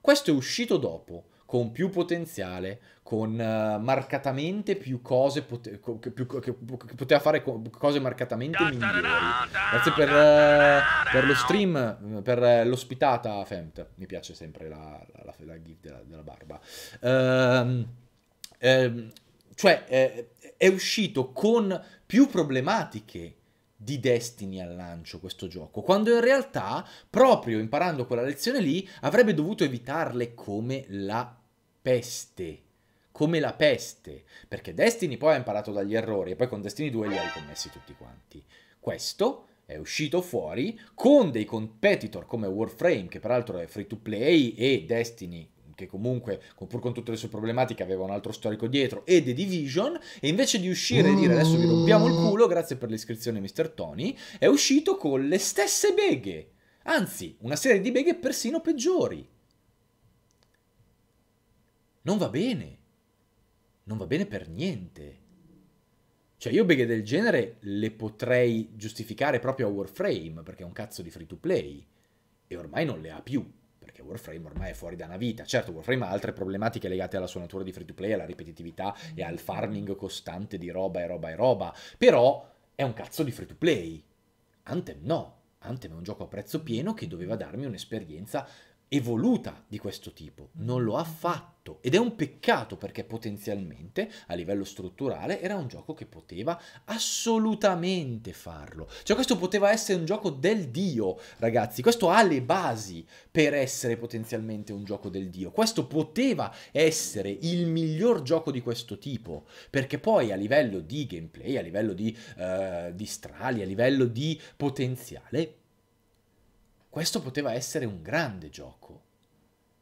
Questo è uscito dopo, con più potenziale, con uh, marcatamente più cose pote- che, più, che, che, poteva fare co- cose marcatamente migliori. Grazie per, uh, per lo stream, per uh, l'ospitata Femt. Mi piace sempre la, la, la, la gif della, della barba. Ehm Ehm, cioè eh, è uscito con più problematiche di Destiny al lancio questo gioco, quando in realtà proprio imparando quella lezione lì avrebbe dovuto evitarle come la peste come la peste, perché Destiny poi ha imparato dagli errori e poi con Destiny 2 li hai commessi tutti quanti. Questo è uscito fuori con dei competitor come Warframe, che peraltro è free to play, e Destiny che comunque, pur con tutte le sue problematiche, aveva un altro storico dietro, e The Division, e invece di uscire e dire adesso vi rompiamo il culo, grazie per l'iscrizione Mr. Tony, è uscito con le stesse beghe. Anzi, una serie di beghe persino peggiori. Non va bene. Non va bene per niente. Cioè, io beghe del genere le potrei giustificare proprio a Warframe, perché è un cazzo di free to play. E ormai non le ha più. Warframe ormai è fuori da una vita. Certo, Warframe ha altre problematiche legate alla sua natura di free to play, alla ripetitività e al farming costante di roba e roba e roba, però è un cazzo di free to play. Anthem no. Anthem è un gioco a prezzo pieno che doveva darmi un'esperienza evoluta di questo tipo, non lo ha fatto ed è un peccato perché potenzialmente a livello strutturale era un gioco che poteva assolutamente farlo. Cioè questo poteva essere un gioco del Dio, ragazzi, questo ha le basi per essere potenzialmente un gioco del Dio. Questo poteva essere il miglior gioco di questo tipo, perché poi a livello di gameplay, a livello di, uh, di strali, a livello di potenziale questo poteva essere un grande gioco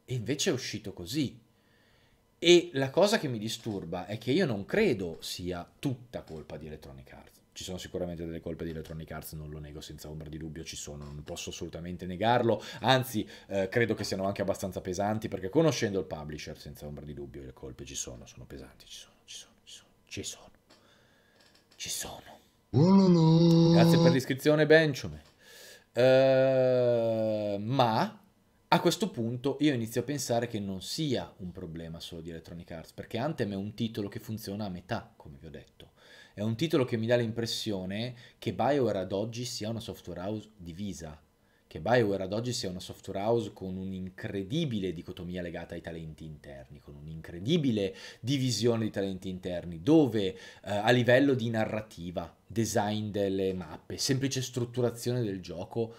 e invece è uscito così. E la cosa che mi disturba è che io non credo sia tutta colpa di Electronic Arts. Ci sono sicuramente delle colpe di Electronic Arts, non lo nego senza ombra di dubbio, ci sono, non posso assolutamente negarlo, anzi eh, credo che siano anche abbastanza pesanti perché conoscendo il publisher senza ombra di dubbio le colpe ci sono, sono pesanti, ci sono, ci sono, ci sono, ci sono. Ci sono. Grazie per l'iscrizione Benciome. Eh, ma a questo punto io inizio a pensare che non sia un problema solo di Electronic Arts, perché Anthem è un titolo che funziona a metà, come vi ho detto. È un titolo che mi dà l'impressione che BioWare ad oggi sia una software house divisa, che BioWare ad oggi sia una software house con un'incredibile dicotomia legata ai talenti interni, con un'incredibile divisione di talenti interni, dove eh, a livello di narrativa, design delle mappe, semplice strutturazione del gioco,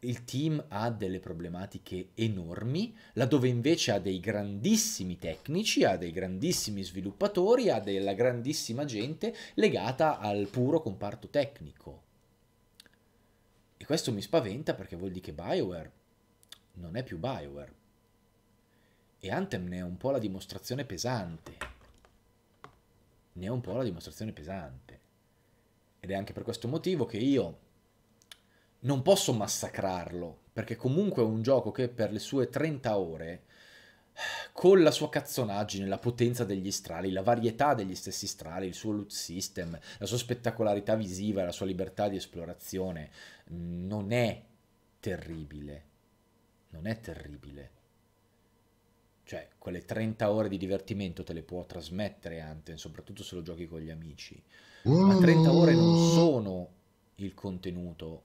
il team ha delle problematiche enormi, laddove invece ha dei grandissimi tecnici, ha dei grandissimi sviluppatori, ha della grandissima gente legata al puro comparto tecnico e questo mi spaventa perché vuol dire che Bioware non è più Bioware. E Anthem ne è un po' la dimostrazione pesante. Ne è un po' la dimostrazione pesante. Ed è anche per questo motivo che io non posso massacrarlo, perché comunque è un gioco che per le sue 30 ore con la sua cazzonaggine, la potenza degli strali, la varietà degli stessi strali, il suo loot system, la sua spettacolarità visiva, la sua libertà di esplorazione, non è terribile. Non è terribile. Cioè, quelle 30 ore di divertimento te le può trasmettere Anten, soprattutto se lo giochi con gli amici. Ma 30 ore non sono il contenuto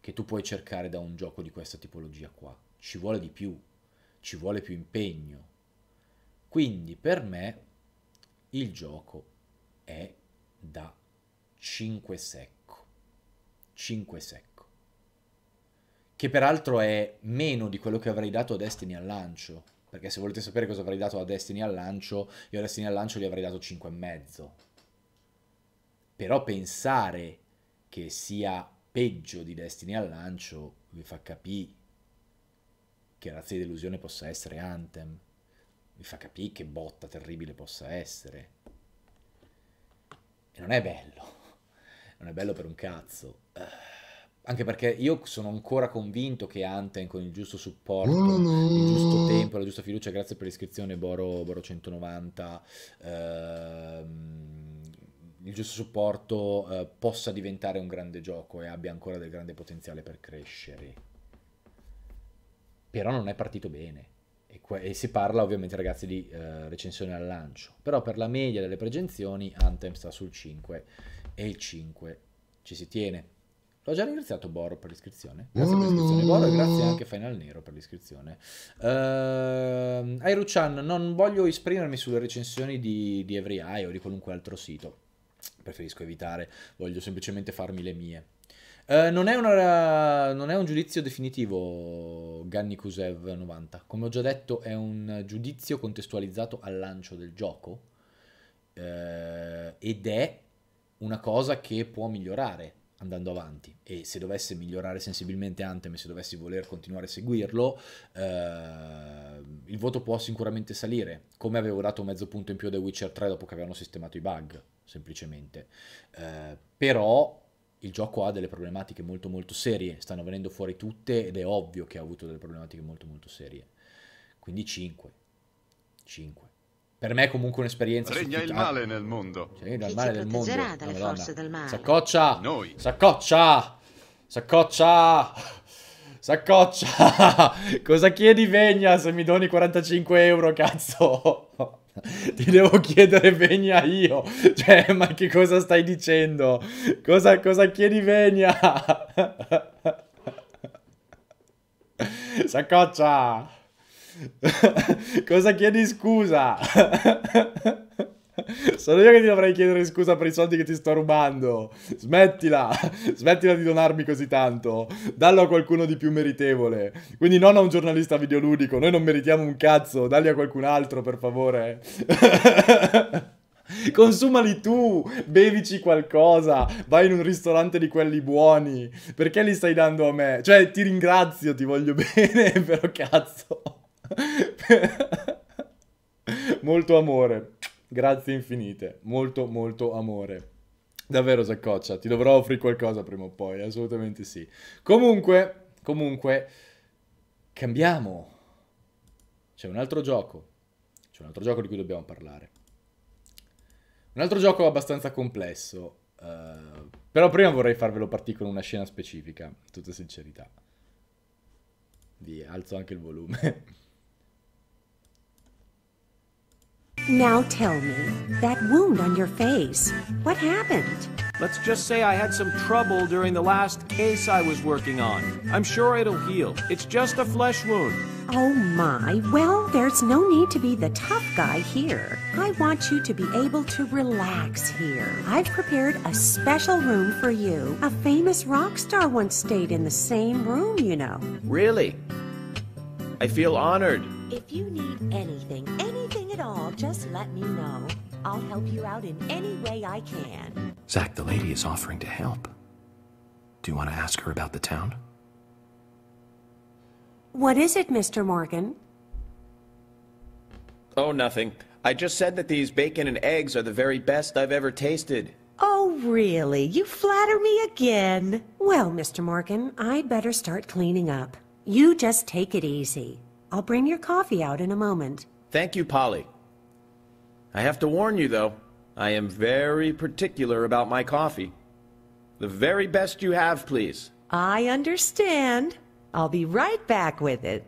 che tu puoi cercare da un gioco di questa tipologia qua. Ci vuole di più ci vuole più impegno. Quindi per me il gioco è da 5 secco. 5 secco. Che peraltro è meno di quello che avrei dato a Destiny al lancio. Perché se volete sapere cosa avrei dato a Destiny al lancio, io a Destiny al lancio gli avrei dato 5,5. Però pensare che sia peggio di Destiny al lancio vi fa capire che razza di delusione possa essere Anthem. Mi fa capire che botta terribile possa essere. E non è bello. Non è bello per un cazzo. anche perché io sono ancora convinto che Anten con il giusto supporto, no, no. il giusto tempo, la giusta fiducia, grazie per l'iscrizione Boro, Boro 190, uh, ehm, il giusto supporto uh, possa diventare un grande gioco e abbia ancora del grande potenziale per crescere però non è partito bene. E, que- e si parla ovviamente ragazzi di uh, eh, recensione al lancio, però per la media delle pregenzioni Anthem sta sul 5 e il 5 ci si tiene. L'ho già ringraziato Boro per l'iscrizione. Grazie per l'iscrizione Boro e grazie anche Final Nero per l'iscrizione. Uh, ehm, Airuchan, non voglio esprimermi sulle recensioni di, di Every Eye o di qualunque altro sito. Preferisco evitare, voglio semplicemente farmi le mie. Eh, non, è una, non, è un giudizio definitivo Ganni Kusev 90. Come ho già detto, è un giudizio contestualizzato al lancio del gioco eh, ed è una cosa che può migliorare andando avanti e se dovesse migliorare sensibilmente Anthem se dovessi voler continuare a seguirlo eh, il voto può sicuramente salire come avevo dato mezzo punto in più a The Witcher 3 dopo che avevano sistemato i bug semplicemente eh, però il gioco ha delle problematiche molto molto serie, stanno venendo fuori tutte ed è ovvio che ha avuto delle problematiche molto molto serie. Quindi 5. 5. Per me è comunque un'esperienza... Regna il ah, male nel mondo. Cioè, regna il male nel mondo. Dalle forze del male. Saccoccia! Noi. Saccoccia! Saccoccia! Saccoccia! Cosa chiedi Vegna se mi doni 45 euro, cazzo? ti devo chiedere Venia io. Cioè, ma che cosa stai dicendo? Cosa, cosa chiedi Venia? Saccoccia! cosa chiedi scusa? Sono io che ti dovrei chiedere scusa per i soldi che ti sto rubando. Smettila, smettila di donarmi così tanto. Dallo a qualcuno di più meritevole. Quindi non a un giornalista videoludico, noi non meritiamo un cazzo. Dalli a qualcun altro, per favore. Consumali tu, bevici qualcosa, vai in un ristorante di quelli buoni. Perché li stai dando a me? Cioè, ti ringrazio, ti voglio bene, però cazzo. Molto amore. Grazie infinite, molto molto amore. Davvero Saccoccia, ti dovrò offrire qualcosa prima o poi, assolutamente sì. Comunque, comunque, cambiamo. C'è un altro gioco, c'è un altro gioco di cui dobbiamo parlare. Un altro gioco abbastanza complesso, uh, però prima vorrei farvelo partire con una scena specifica, in tutta sincerità. Vi alzo anche il volume. Now tell me, that wound on your face, what happened? Let's just say I had some trouble during the last case I was working on. I'm sure it'll heal. It's just a flesh wound. Oh my, well, there's no need to be the tough guy here. I want you to be able to relax here. I've prepared a special room for you. A famous rock star once stayed in the same room, you know. Really? I feel honored. If you need anything, anything it all, just let me know. I'll help you out in any way I can. Zack, the lady is offering to help. Do you want to ask her about the town? What is it, Mr. Morgan? Oh, nothing. I just said that these bacon and eggs are the very best I've ever tasted. Oh, really? You flatter me again. Well, Mr. Morgan, I'd better start cleaning up. You just take it easy. I'll bring your coffee out in a moment. Thank you, Polly. I have to warn you, though, I am very particular about my coffee. The very best you have, please. I understand. I'll be right back with it.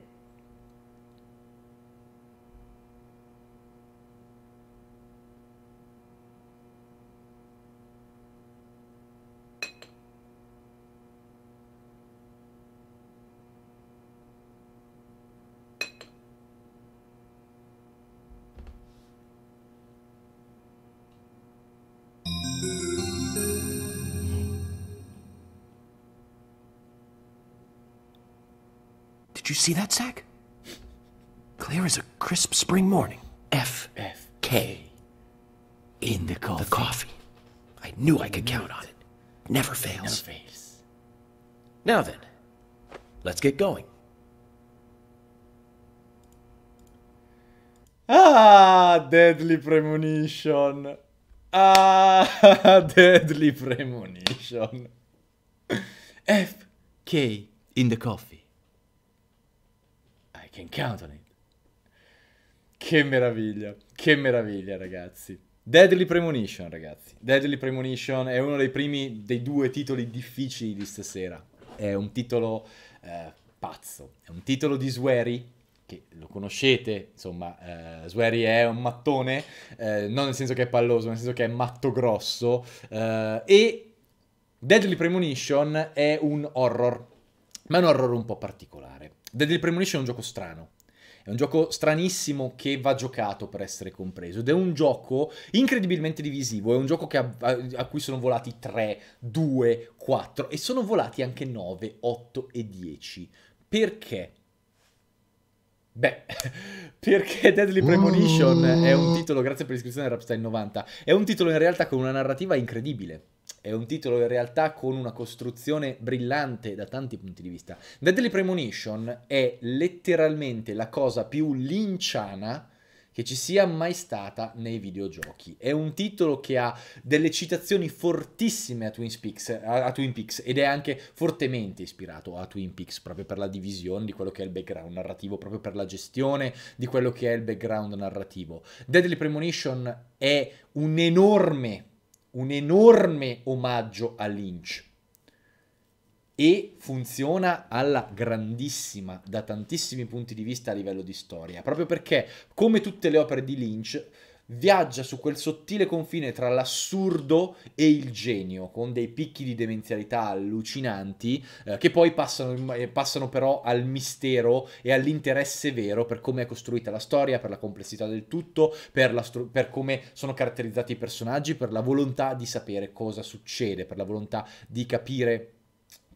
you see that, Zach? Clear as a crisp spring morning. F. F. K. In the coffee. The coffee. I knew I could count on it. Never fails. Never fails. Now then, let's get going. Ah, Deadly Premonition. Ah, Deadly Premonition. F. K. In the coffee. I can count on it. Che meraviglia, che meraviglia ragazzi. Deadly Premonition ragazzi, Deadly Premonition è uno dei primi, dei due titoli difficili di stasera. È un titolo eh, pazzo, è un titolo di Swery, che lo conoscete, insomma, eh, Swery è un mattone, eh, non nel senso che è palloso, nel senso che è matto grosso, eh, e Deadly Premonition è un horror, ma è un horror un po' particolare. The Deadly Premonition è un gioco strano. È un gioco stranissimo che va giocato per essere compreso ed è un gioco incredibilmente divisivo, è un gioco a, a, a, cui sono volati 3, 2, 4 e sono volati anche 9, 8 e 10. Perché? Beh, perché Deadly mm. Premonition è un titolo, grazie per l'iscrizione a Rapstyle 90, è un titolo in realtà con una narrativa incredibile è un titolo in realtà con una costruzione brillante da tanti punti di vista. Deadly Premonition è letteralmente la cosa più linciana che ci sia mai stata nei videogiochi. È un titolo che ha delle citazioni fortissime a Twin, Peaks, a, a Twin Peaks, ed è anche fortemente ispirato a Twin Peaks proprio per la divisione di quello che è il background narrativo, proprio per la gestione di quello che è il background narrativo. Deadly Premonition è un enorme un enorme omaggio a Lynch e funziona alla grandissima da tantissimi punti di vista a livello di storia, proprio perché come tutte le opere di Lynch viaggia su quel sottile confine tra l'assurdo e il genio, con dei picchi di demenzialità allucinanti eh, che poi passano, eh, passano, però al mistero e all'interesse vero per come è costruita la storia, per la complessità del tutto, per, stru- per come sono caratterizzati i personaggi, per la volontà di sapere cosa succede, per la volontà di capire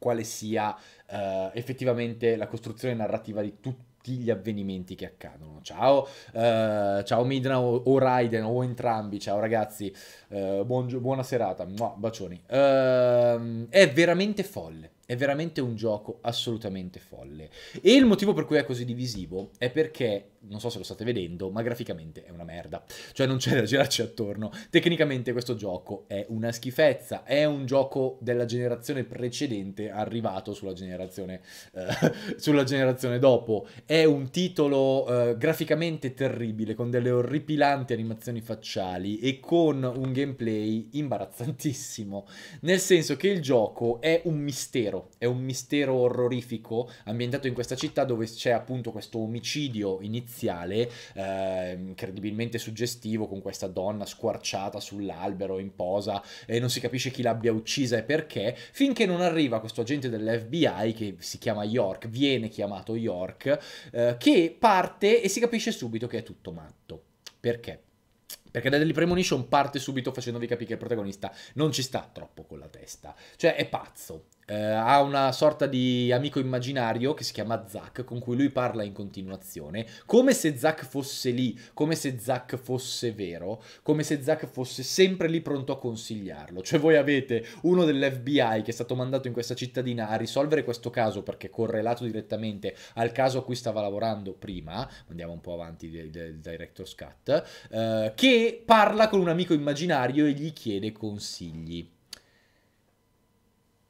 quale sia uh, effettivamente la costruzione narrativa di tutto tutti gli avvenimenti che accadono. Ciao, eh, ciao Midna o, o, Raiden o entrambi, ciao ragazzi, eh, buon, buona serata, Mua, bacioni. Eh, è veramente folle. È veramente un gioco assolutamente folle. E il motivo per cui è così divisivo è perché, non so se lo state vedendo, ma graficamente è una merda. Cioè non c'è da girarci attorno. Tecnicamente questo gioco è una schifezza, è un gioco della generazione precedente arrivato sulla generazione, eh, sulla generazione dopo. È un titolo eh, graficamente terribile, con delle orripilanti animazioni facciali e con un gameplay imbarazzantissimo. Nel senso che il gioco è un mistero mistero, è un mistero orrorifico ambientato in questa città dove c'è appunto questo omicidio iniziale eh, incredibilmente suggestivo con questa donna squarciata sull'albero in posa e non si capisce chi l'abbia uccisa e perché, finché non arriva questo agente dell'FBI che si chiama York, viene chiamato York, eh, che parte e si capisce subito che è tutto matto. Perché? Perché Deadly Premonition parte subito facendovi capire che il protagonista non ci sta troppo con la testa. Cioè, è pazzo eh, ha una sorta di amico immaginario che si chiama Zack, con cui lui parla in continuazione, come se Zack fosse lì, come se Zack fosse vero, come se Zack fosse sempre lì pronto a consigliarlo. Cioè voi avete uno dell'FBI che è stato mandato in questa cittadina a risolvere questo caso perché è correlato direttamente al caso a cui stava lavorando prima, andiamo un po' avanti del, del director's cut, eh, che parla con un amico immaginario e gli chiede consigli.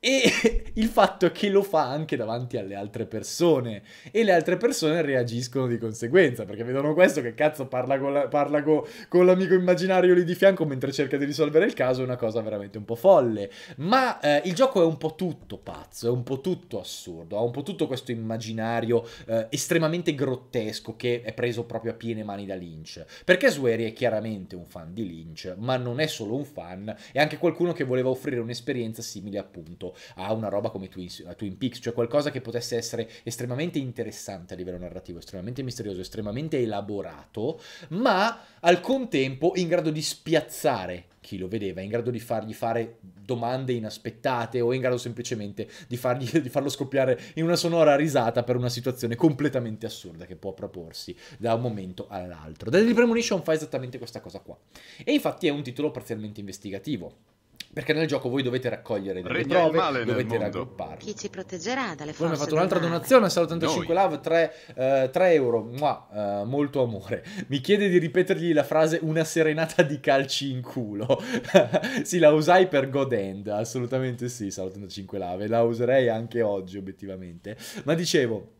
E il fatto è che lo fa anche davanti alle altre persone. E le altre persone reagiscono di conseguenza. Perché vedono questo che cazzo parla con, la, parla co, con l'amico immaginario lì di fianco mentre cerca di risolvere il caso. È una cosa veramente un po' folle. Ma eh, il gioco è un po' tutto pazzo, è un po' tutto assurdo. Ha un po' tutto questo immaginario eh, estremamente grottesco che è preso proprio a piene mani da Lynch. Perché Sueri è chiaramente un fan di Lynch, ma non è solo un fan, è anche qualcuno che voleva offrire un'esperienza simile appunto a una roba come Twin, Twin Peaks, cioè qualcosa che potesse essere estremamente interessante a livello narrativo, estremamente misterioso, estremamente elaborato, ma al contempo in grado di spiazzare chi lo vedeva, in grado di fargli fare domande inaspettate o in grado semplicemente di, fargli, di, farlo scoppiare in una sonora risata per una situazione completamente assurda che può proporsi da un momento all'altro. Deadly Premonition fa esattamente questa cosa qua. E infatti è un titolo parzialmente investigativo perché nel gioco voi dovete raccogliere delle Regna prove, dovete raggrupparle. Chi ci proteggerà dalle forze Poi ha fatto un'altra male. donazione, Salo 35 Lav, 3, eh, 3, euro, Mua, eh, molto amore. Mi chiede di ripetergli la frase una serenata di calci in culo. sì, la usai per God End, assolutamente sì, saluto 85 Lav, la userei anche oggi obiettivamente. Ma dicevo...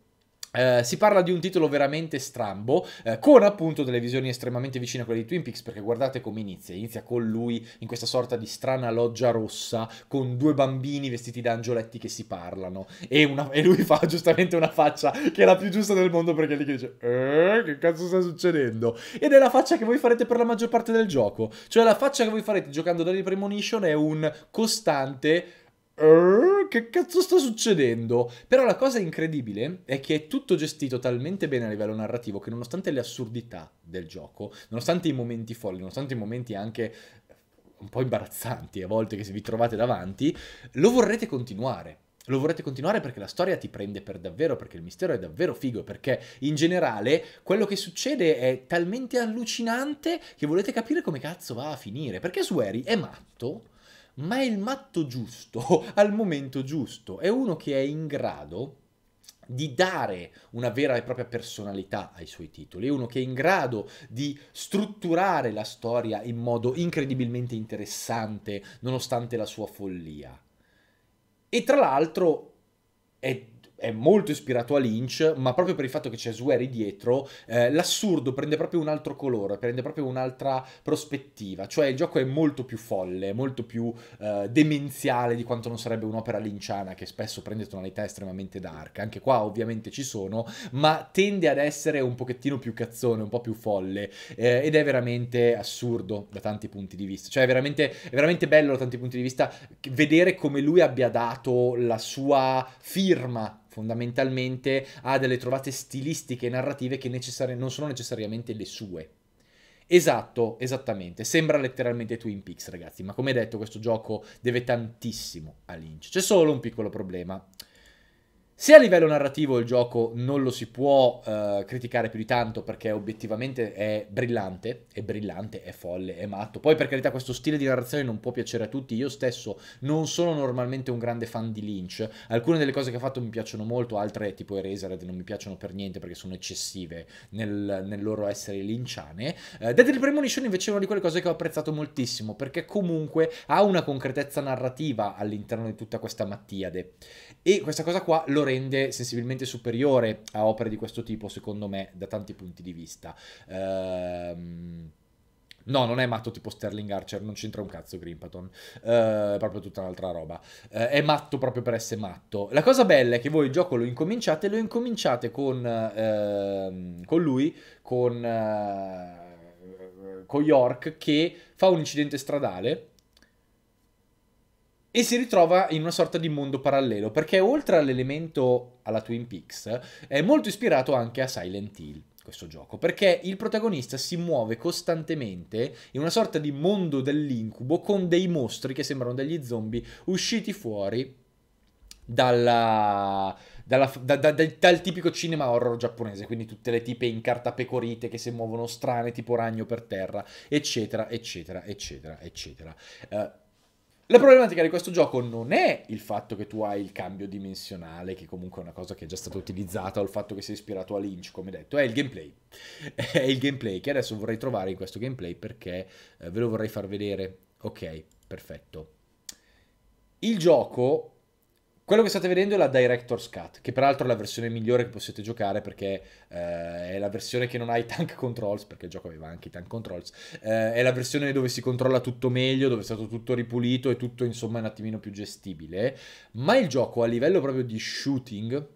Uh, si parla di un titolo veramente strambo, uh, con appunto delle visioni estremamente vicine a quelle di Twin Peaks, perché guardate come inizia, inizia con lui in questa sorta di strana loggia rossa, con due bambini vestiti da angioletti che si parlano, e, una, e lui fa giustamente una faccia che è la più giusta del mondo, perché lì dice, eh, che cazzo sta succedendo? Ed è la faccia che voi farete per la maggior parte del gioco, cioè la faccia che voi farete giocando Daily Premonition è un costante che cazzo sta succedendo? Però la cosa incredibile è che è tutto gestito talmente bene a livello narrativo che nonostante le assurdità del gioco, nonostante i momenti folli, nonostante i momenti anche un po' imbarazzanti a volte che vi trovate davanti, lo vorrete continuare. Lo vorrete continuare perché la storia ti prende per davvero, perché il mistero è davvero figo, perché in generale quello che succede è talmente allucinante che volete capire come cazzo va a finire. Perché Sueri è matto, ma è il matto giusto al momento giusto, è uno che è in grado di dare una vera e propria personalità ai suoi titoli, è uno che è in grado di strutturare la storia in modo incredibilmente interessante nonostante la sua follia. E tra l'altro è è molto ispirato a Lynch, ma proprio per il fatto che c'è Sueri dietro, eh, l'assurdo prende proprio un altro colore, prende proprio un'altra prospettiva, cioè il gioco è molto più folle, molto più eh, demenziale di quanto non sarebbe un'opera linciana che spesso prende tonalità estremamente dark, anche qua ovviamente ci sono, ma tende ad essere un pochettino più cazzone, un po' più folle eh, ed è veramente assurdo da tanti punti di vista, cioè è veramente, è veramente bello da tanti punti di vista vedere come lui abbia dato la sua firma fondamentalmente ha delle trovate stilistiche e narrative che necessari- non sono necessariamente le sue. Esatto, esattamente. Sembra letteralmente Twin Peaks, ragazzi. Ma come detto, questo gioco deve tantissimo a Lynch. C'è solo un piccolo problema. Se a livello narrativo il gioco non lo si può uh, criticare più di tanto perché obiettivamente è brillante, è brillante, è folle, è matto. Poi per carità questo stile di narrazione non può piacere a tutti, io stesso non sono normalmente un grande fan di Lynch, alcune delle cose che ha fatto mi piacciono molto, altre tipo Eraserhead non mi piacciono per niente perché sono eccessive nel, nel loro essere linciane. Uh, eh, Deadly Premonition invece è una di quelle cose che ho apprezzato moltissimo perché comunque ha una concretezza narrativa all'interno di tutta questa Mattiade e questa cosa qua lo rende sensibilmente superiore a opere di questo tipo, secondo me, da tanti punti di vista. Ehm... No, non è matto tipo Sterling Archer, non c'entra un cazzo Grimpaton, uh, è proprio tutta un'altra roba. Uh, è matto proprio per essere matto. La cosa bella è che voi il gioco lo incominciate, e lo incominciate con, uh, con lui, con, eh, con York, che fa un incidente stradale e si ritrova in una sorta di mondo parallelo, perché oltre all'elemento alla Twin Peaks, è molto ispirato anche a Silent Hill questo gioco, perché il protagonista si muove costantemente in una sorta di mondo dell'incubo con dei mostri che sembrano degli zombie usciti fuori dalla, dalla, da, da, dal, dal, tipico cinema horror giapponese, quindi tutte le tipe in carta pecorite che si muovono strane tipo ragno per terra, eccetera, eccetera, eccetera, eccetera. Uh, la problematica di questo gioco non è il fatto che tu hai il cambio dimensionale, che comunque è una cosa che è già stata utilizzata, o il fatto che sei ispirato a Lynch, come detto, è il gameplay. È il gameplay che adesso vorrei trovare in questo gameplay perché eh, ve lo vorrei far vedere. Ok, perfetto. Il gioco quello che state vedendo è la Director's Cut, che peraltro è la versione migliore che possiate giocare perché eh, è la versione che non ha i tank controls, perché il gioco aveva anche i tank controls, eh, è la versione dove si controlla tutto meglio, dove è stato tutto ripulito e tutto insomma un attimino più gestibile, ma il gioco a livello proprio di shooting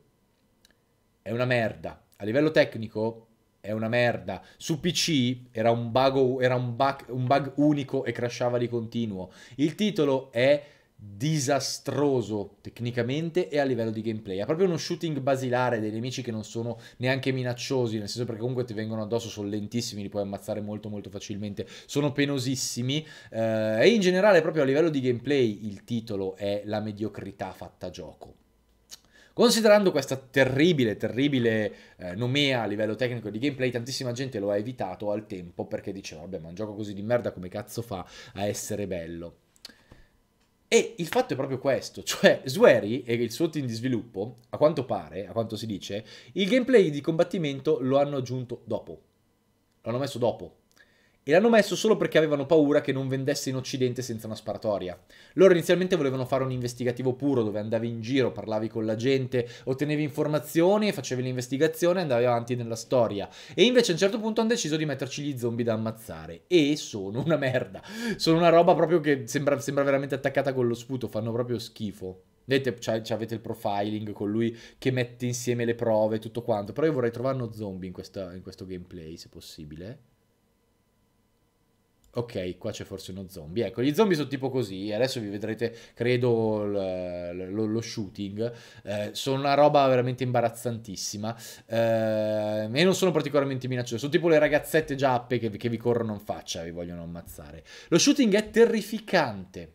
è una merda, a livello tecnico è una merda. Su PC era un bug, era un bug, un bug unico e crashava di continuo. Il titolo è disastroso tecnicamente e a livello di gameplay. Ha proprio uno shooting basilare dei nemici che non sono neanche minacciosi, nel senso perché comunque ti vengono addosso, sono lentissimi, li puoi ammazzare molto molto facilmente, sono penosissimi eh, e in generale proprio a livello di gameplay il titolo è la mediocrità fatta gioco. Considerando questa terribile, terribile eh, nomea a livello tecnico di gameplay, tantissima gente lo ha evitato al tempo perché diceva, vabbè, ma un gioco così di merda come cazzo fa a essere bello? E il fatto è proprio questo, cioè Swery e il suo team di sviluppo, a quanto pare, a quanto si dice, il gameplay di combattimento lo hanno aggiunto dopo. L'hanno messo dopo e l'hanno messo solo perché avevano paura che non vendesse in Occidente senza una sparatoria. Loro inizialmente volevano fare un investigativo puro dove andavi in giro, parlavi con la gente, ottenevi informazioni, facevi l'investigazione e andavi avanti nella storia. E invece a un certo punto hanno deciso di metterci gli zombie da ammazzare e sono una merda. Sono una roba proprio che sembra, sembra veramente attaccata con lo sputo, fanno proprio schifo. Vedete, avete il profiling con lui che mette insieme le prove e tutto quanto. Però io vorrei trovare uno zombie in, questa, in questo gameplay, se possibile. Ok, qua c'è forse uno zombie. Ecco, gli zombie sono tipo così. Adesso vi vedrete, credo, l- l- lo shooting. Eh, sono una roba veramente imbarazzantissima. Eh, e non sono particolarmente minacciose. Sono tipo le ragazzette giappe che, che vi corrono in faccia, e vi vogliono ammazzare. Lo shooting è terrificante.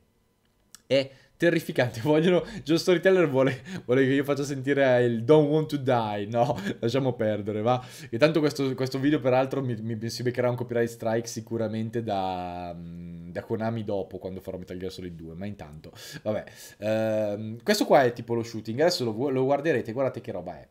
È terrificante. Vogliono. Joe Storyteller vuole, vuole, che io faccia sentire eh, il Don't Want to Die. No, lasciamo perdere, va. E tanto questo, questo video, peraltro, mi, mi, si beccherà un copyright strike sicuramente da, mm, da, Konami dopo, quando farò Metal Gear Solid 2. Ma intanto, vabbè. Ehm, questo qua è tipo lo shooting. Adesso lo, lo guarderete, guardate che roba è.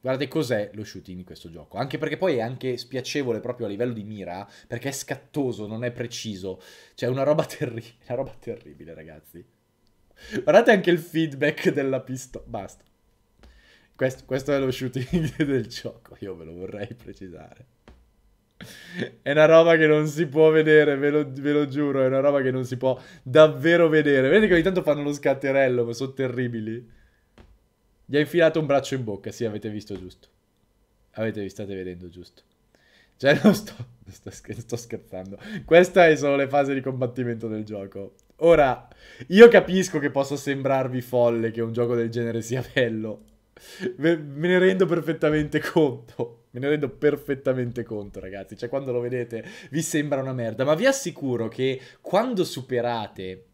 Guardate cos'è lo shooting di questo gioco, anche perché poi è anche spiacevole proprio a livello di mira, perché è scattoso, non è preciso, cioè è una roba, terri una roba terribile ragazzi. Guardate anche il feedback della pistola, basta. Questo, questo è lo shooting del gioco, io ve lo vorrei precisare. È una roba che non si può vedere, ve lo, ve lo, giuro, è una roba che non si può davvero vedere. Vedete che ogni tanto fanno lo scatterello, ma sono terribili. Gli ha infilato un braccio in bocca, sì, avete visto giusto. Avete visto, state vedendo giusto. Cioè, non sto, sto, sto scherzando. Queste sono le fasi di combattimento del gioco. Ora, io capisco che possa sembrarvi folle che un gioco del genere sia bello. Me ne rendo perfettamente conto. Me ne rendo perfettamente conto, ragazzi. Cioè, quando lo vedete vi sembra una merda. Ma vi assicuro che quando superate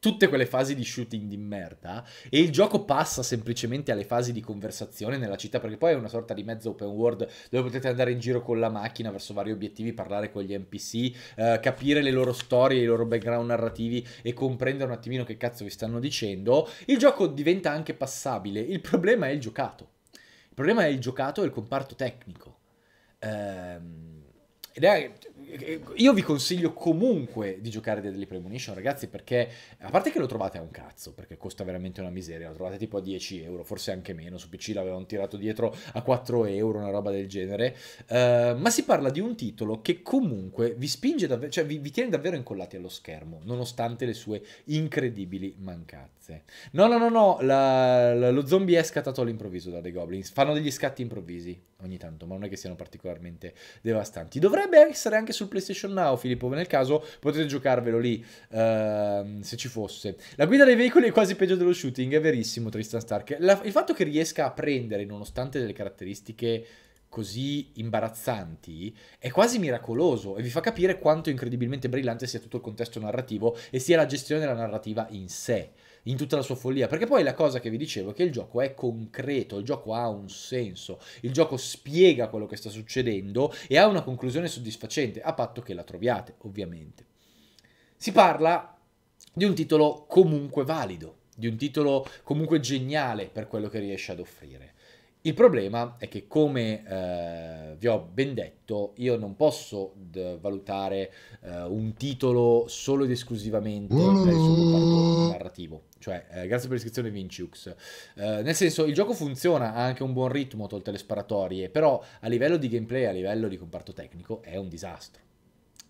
tutte quelle fasi di shooting di merda e il gioco passa semplicemente alle fasi di conversazione nella città perché poi è una sorta di mezzo open world dove potete andare in giro con la macchina verso vari obiettivi, parlare con gli NPC, eh, capire le loro storie, i loro background narrativi e comprendere un attimino che cazzo vi stanno dicendo. Il gioco diventa anche passabile, il problema è il giocato. Il problema è il giocato e il comparto tecnico. Ehm, ed è eh, io vi consiglio comunque di giocare Deadly Premonition, ragazzi, perché a parte che lo trovate a un cazzo, perché costa veramente una miseria, lo trovate tipo a 10 euro, forse anche meno, su PC l'avevano tirato dietro a 4 euro, una roba del genere, uh, ma si parla di un titolo che comunque vi spinge davvero, cioè vi, vi tiene davvero incollati allo schermo, nonostante le sue incredibili mancanze. No, no, no, no, la, la, lo zombie è scattato all'improvviso da The Goblins, fanno degli scatti improvvisi ogni tanto, ma non è che siano particolarmente devastanti. Dovrebbe essere anche sul PlayStation Now, Filippo. Nel caso potete giocarvelo lì, uh, se ci fosse. La guida dei veicoli è quasi peggio dello shooting, è verissimo, Tristan Stark. La, il fatto che riesca a prendere, nonostante delle caratteristiche così imbarazzanti è quasi miracoloso e vi fa capire quanto incredibilmente brillante sia tutto il contesto narrativo e sia la gestione della narrativa in sé in tutta la sua follia. Perché poi la cosa che vi dicevo è che il gioco è concreto, il gioco ha un senso, il gioco spiega quello che sta succedendo e ha una conclusione soddisfacente, a patto che la troviate, ovviamente. Si parla di un titolo comunque valido, di un titolo comunque geniale per quello che riesce ad offrire. Il problema è che, come eh, vi ho ben detto, io non posso d- valutare eh, un titolo solo ed esclusivamente per il suo comparto narrativo. Cioè, eh, grazie per l'iscrizione Vinciux. Eh, nel senso, il gioco funziona, ha anche un buon ritmo, tolte le sparatorie, però a livello di gameplay, a livello di comparto tecnico, è un disastro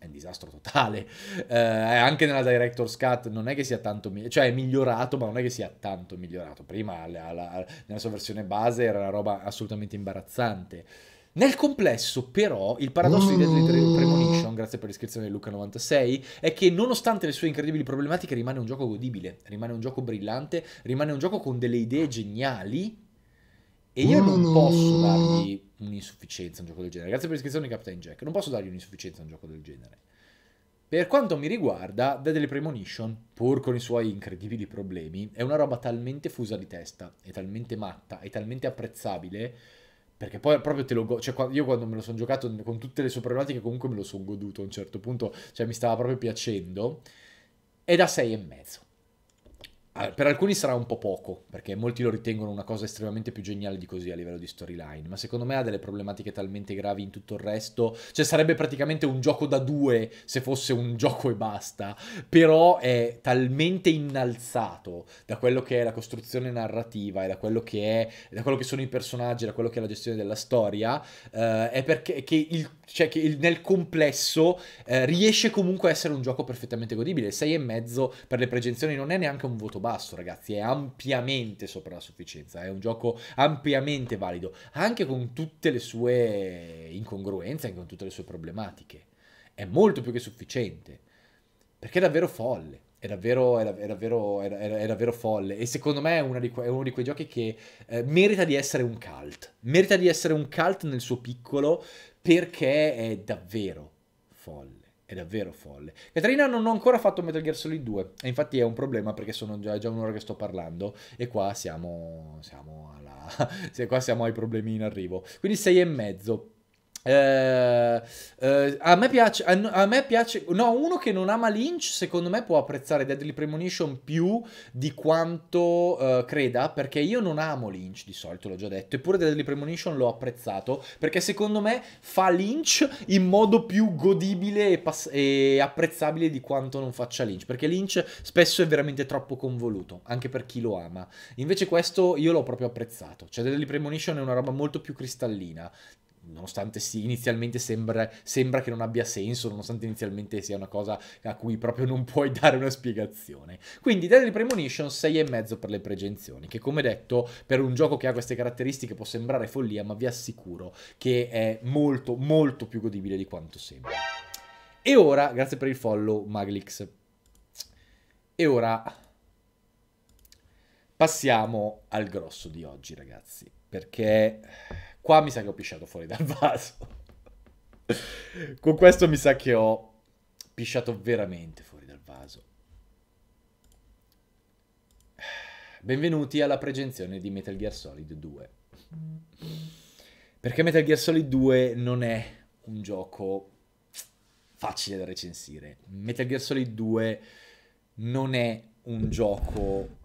è un disastro totale. Eh, anche nella Director's Cut non è che sia tanto migliorato, cioè è migliorato, ma non è che sia tanto migliorato. Prima alla, alla, nella sua versione base era una roba assolutamente imbarazzante. Nel complesso, però, il paradosso di Deadly Premonition, grazie per l'iscrizione di Luca96, è che nonostante le sue incredibili problematiche rimane un gioco godibile, rimane un gioco brillante, rimane un gioco con delle idee geniali e io non posso dargli un'insufficienza a un gioco del genere. Grazie per l'iscrizione, Captain Jack. Non posso dargli un'insufficienza a un gioco del genere. Per quanto mi riguarda, Deadly Premonition, pur con i suoi incredibili problemi, è una roba talmente fusa di testa, è talmente matta, è talmente apprezzabile, perché poi proprio te lo... Go- cioè, io quando me lo sono giocato con tutte le sue problematiche comunque me lo sono goduto a un certo punto, cioè mi stava proprio piacendo, è da 6 e mezzo. Eh, per alcuni sarà un po' poco, perché molti lo ritengono una cosa estremamente più geniale di così a livello di storyline, ma secondo me ha delle problematiche talmente gravi in tutto il resto, cioè sarebbe praticamente un gioco da due se fosse un gioco e basta, però è talmente innalzato da quello che è la costruzione narrativa e da quello che, è, da quello che sono i personaggi, da quello che è la gestione della storia, eh, è perché che il, cioè che nel complesso eh, riesce comunque a essere un gioco perfettamente godibile, 6,5 per le pregenzioni non è neanche un voto basso basso, ragazzi, è ampiamente sopra la sufficienza, è un gioco ampiamente valido, anche con tutte le sue incongruenze, anche con tutte le sue problematiche. È molto più che sufficiente, perché è davvero folle. È davvero, è, davvero, è, davvero, è davvero, folle. E secondo me è, di que- è uno di quei giochi che eh, merita di essere un cult. Merita di essere un cult nel suo piccolo perché è davvero folle. È davvero folle. Caterina non ho ancora fatto Metal Gear Solid 2, e infatti è un problema perché sono già, già un'ora che sto parlando e qua siamo, siamo alla, qua siamo ai problemi in arrivo. Quindi 6 e mezzo. Eh, eh, a, me piace, a, a me piace, no, uno che non ama Lynch secondo me può apprezzare Deadly Premonition più di quanto eh, creda, perché io non amo Lynch di solito, l'ho già detto, eppure Deadly Premonition l'ho apprezzato, perché secondo me fa Lynch in modo più godibile e, e apprezzabile di quanto non faccia Lynch, perché Lynch spesso è veramente troppo convoluto, anche per chi lo ama. Invece questo io l'ho proprio apprezzato, cioè Deadly Premonition è una roba molto più cristallina, nonostante sì, inizialmente sembra, sembra, che non abbia senso, nonostante inizialmente sia una cosa a cui proprio non puoi dare una spiegazione. Quindi Deadly Premonition 6,5 per le pregenzioni, che come detto per un gioco che ha queste caratteristiche può sembrare follia, ma vi assicuro che è molto molto più godibile di quanto sembra. E ora, grazie per il follow Maglix. E ora passiamo al grosso di oggi, ragazzi, perché Qua mi sa che ho pisciato fuori dal vaso. Con questo mi sa che ho pisciato veramente fuori dal vaso. Benvenuti alla pregenzione di Metal Gear Solid 2. Perché Metal Gear Solid 2 non è un gioco facile da recensire. Metal Gear Solid 2 non è un gioco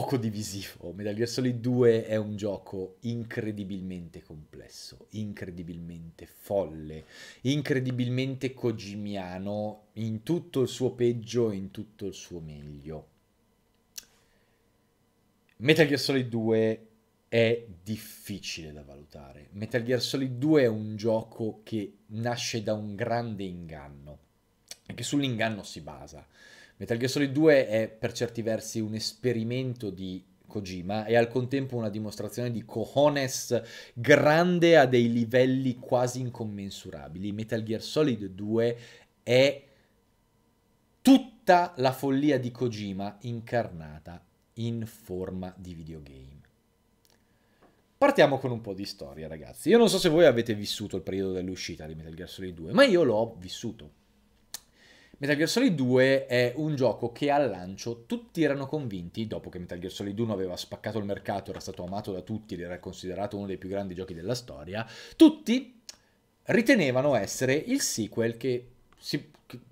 poco divisivo. Oh, Metal Gear Solid 2 è un gioco incredibilmente complesso, incredibilmente folle, incredibilmente cogimiano in tutto il suo peggio e in tutto il suo meglio. Metal Gear Solid 2 è difficile da valutare. Metal Gear Solid 2 è un gioco che nasce da un grande inganno e che sull'inganno si basa Metal Gear Solid 2 è per certi versi un esperimento di Kojima e al contempo una dimostrazione di cojones grande a dei livelli quasi incommensurabili. Metal Gear Solid 2 è tutta la follia di Kojima incarnata in forma di videogame. Partiamo con un po' di storia, ragazzi. Io non so se voi avete vissuto il periodo dell'uscita di Metal Gear Solid 2, ma io l'ho vissuto Metal Gear Solid 2 è un gioco che al lancio tutti erano convinti, dopo che Metal Gear Solid 1 aveva spaccato il mercato, era stato amato da tutti ed era considerato uno dei più grandi giochi della storia, tutti ritenevano essere il sequel che si,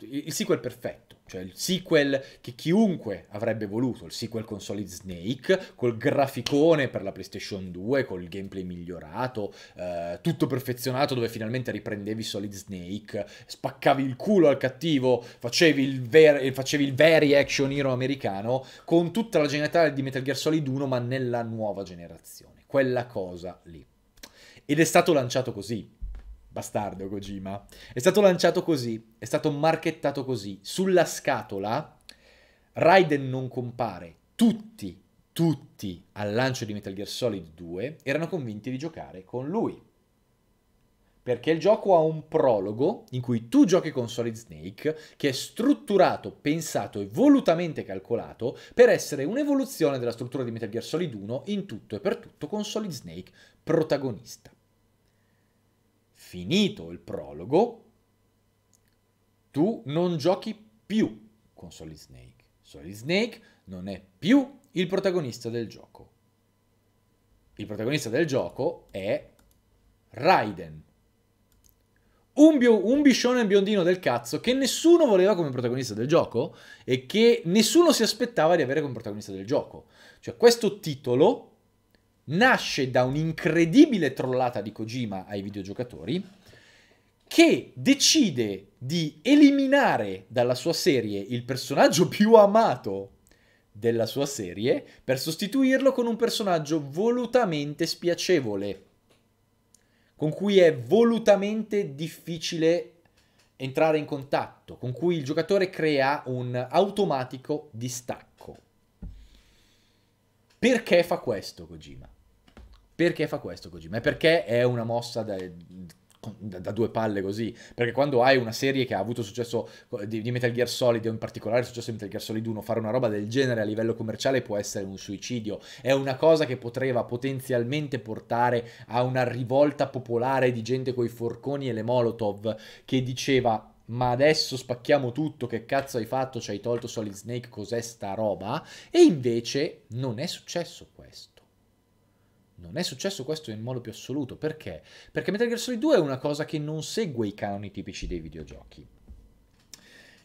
il sequel perfetto cioè il sequel che chiunque avrebbe voluto, il sequel con Solid Snake, col graficone per la PlayStation 2, col gameplay migliorato, eh, tutto perfezionato dove finalmente riprendevi Solid Snake, spaccavi il culo al cattivo, facevi il, ver- facevi il very action hero americano, con tutta la genialità di Metal Gear Solid 1 ma nella nuova generazione, quella cosa lì. Ed è stato lanciato così, Bastardo Kojima. È stato lanciato così, è stato marchettato così. Sulla scatola Raiden non compare. Tutti, tutti al lancio di Metal Gear Solid 2 erano convinti di giocare con lui. Perché il gioco ha un prologo in cui tu giochi con Solid Snake che è strutturato, pensato e volutamente calcolato per essere un'evoluzione della struttura di Metal Gear Solid 1 in tutto e per tutto con Solid Snake protagonista finito il prologo, tu non giochi più con Solid Snake. Solid Snake non è più il protagonista del gioco. Il protagonista del gioco è Raiden. Un, bio, un biscione biondino del cazzo che nessuno voleva come protagonista del gioco e che nessuno si aspettava di avere come protagonista del gioco. Cioè questo titolo nasce da un'incredibile trollata di Kojima ai videogiocatori che decide di eliminare dalla sua serie il personaggio più amato della sua serie per sostituirlo con un personaggio volutamente spiacevole, con cui è volutamente difficile entrare in contatto, con cui il giocatore crea un automatico distacco. Perché fa questo Kojima? Perché fa questo Kojima? È perché è una mossa da, da, da, due palle così. Perché quando hai una serie che ha avuto successo di, di Metal Gear Solid, o in particolare successo di Metal Gear Solid 1, fare una roba del genere a livello commerciale può essere un suicidio. È una cosa che potrebbe potenzialmente portare a una rivolta popolare di gente coi forconi e le molotov che diceva ma adesso spacchiamo tutto, che cazzo hai fatto, ci hai tolto Solid Snake, cos'è sta roba? E invece non è successo questo. Non è successo questo in modo più assoluto, perché? Perché Metal Gear Solid 2 è una cosa che non segue i canoni tipici dei videogiochi.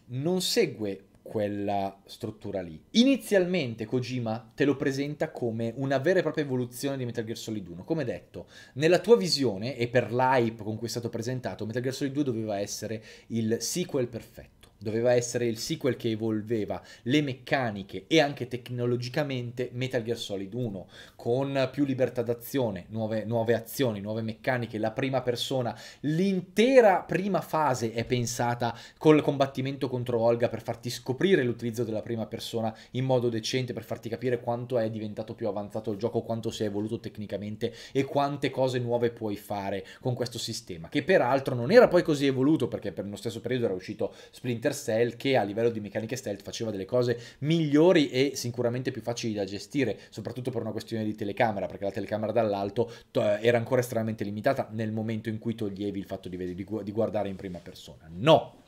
Non segue quella struttura lì. Inizialmente Kojima te lo presenta come una vera e propria evoluzione di Metal Gear Solid 1. Come detto, nella tua visione e per l'hype con cui è stato presentato, Metal Gear Solid 2 doveva essere il sequel perfetto doveva essere il sequel che evolveva le meccaniche e anche tecnologicamente Metal Gear Solid 1, con più libertà d'azione, nuove, nuove azioni, nuove meccaniche, la prima persona, l'intera prima fase è pensata col combattimento contro Olga per farti scoprire l'utilizzo della prima persona in modo decente, per farti capire quanto è diventato più avanzato il gioco, quanto si è evoluto tecnicamente e quante cose nuove puoi fare con questo sistema, che peraltro non era poi così evoluto perché per lo stesso periodo era uscito Splinter Splinter Cell che a livello di meccaniche stealth faceva delle cose migliori e sicuramente più facili da gestire, soprattutto per una questione di telecamera, perché la telecamera dall'alto era ancora estremamente limitata nel momento in cui toglievi il fatto di, di guardare in prima persona. No!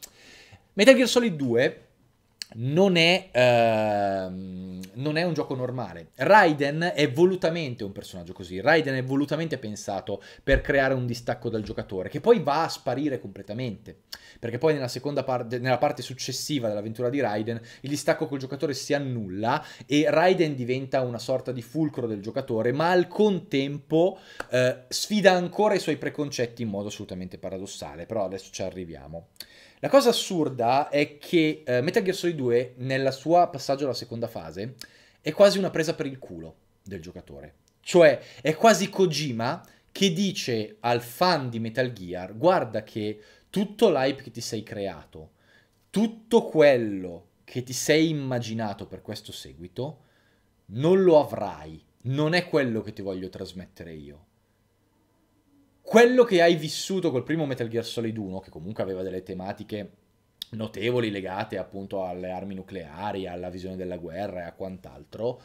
Metal Gear Solid 2 non è, ehm, non è, un gioco normale. Raiden è volutamente un personaggio così. Raiden è volutamente pensato per creare un distacco dal giocatore, che poi va a sparire completamente. Perché poi nella, seconda parte, nella parte successiva dell'avventura di Raiden, il distacco col giocatore si annulla e Raiden diventa una sorta di fulcro del giocatore, ma al contempo eh, sfida ancora i suoi preconcetti in modo assolutamente paradossale. Però adesso ci arriviamo. La cosa assurda è che eh, Metal Gear Solid 2, nella sua passaggio alla seconda fase, è quasi una presa per il culo del giocatore. Cioè, è quasi Kojima che dice al fan di Metal Gear, guarda che tutto l'hype che ti sei creato, tutto quello che ti sei immaginato per questo seguito, non lo avrai, non è quello che ti voglio trasmettere io quello che hai vissuto col primo Metal Gear Solid 1, che comunque aveva delle tematiche notevoli legate appunto alle armi nucleari, alla visione della guerra e a quant'altro,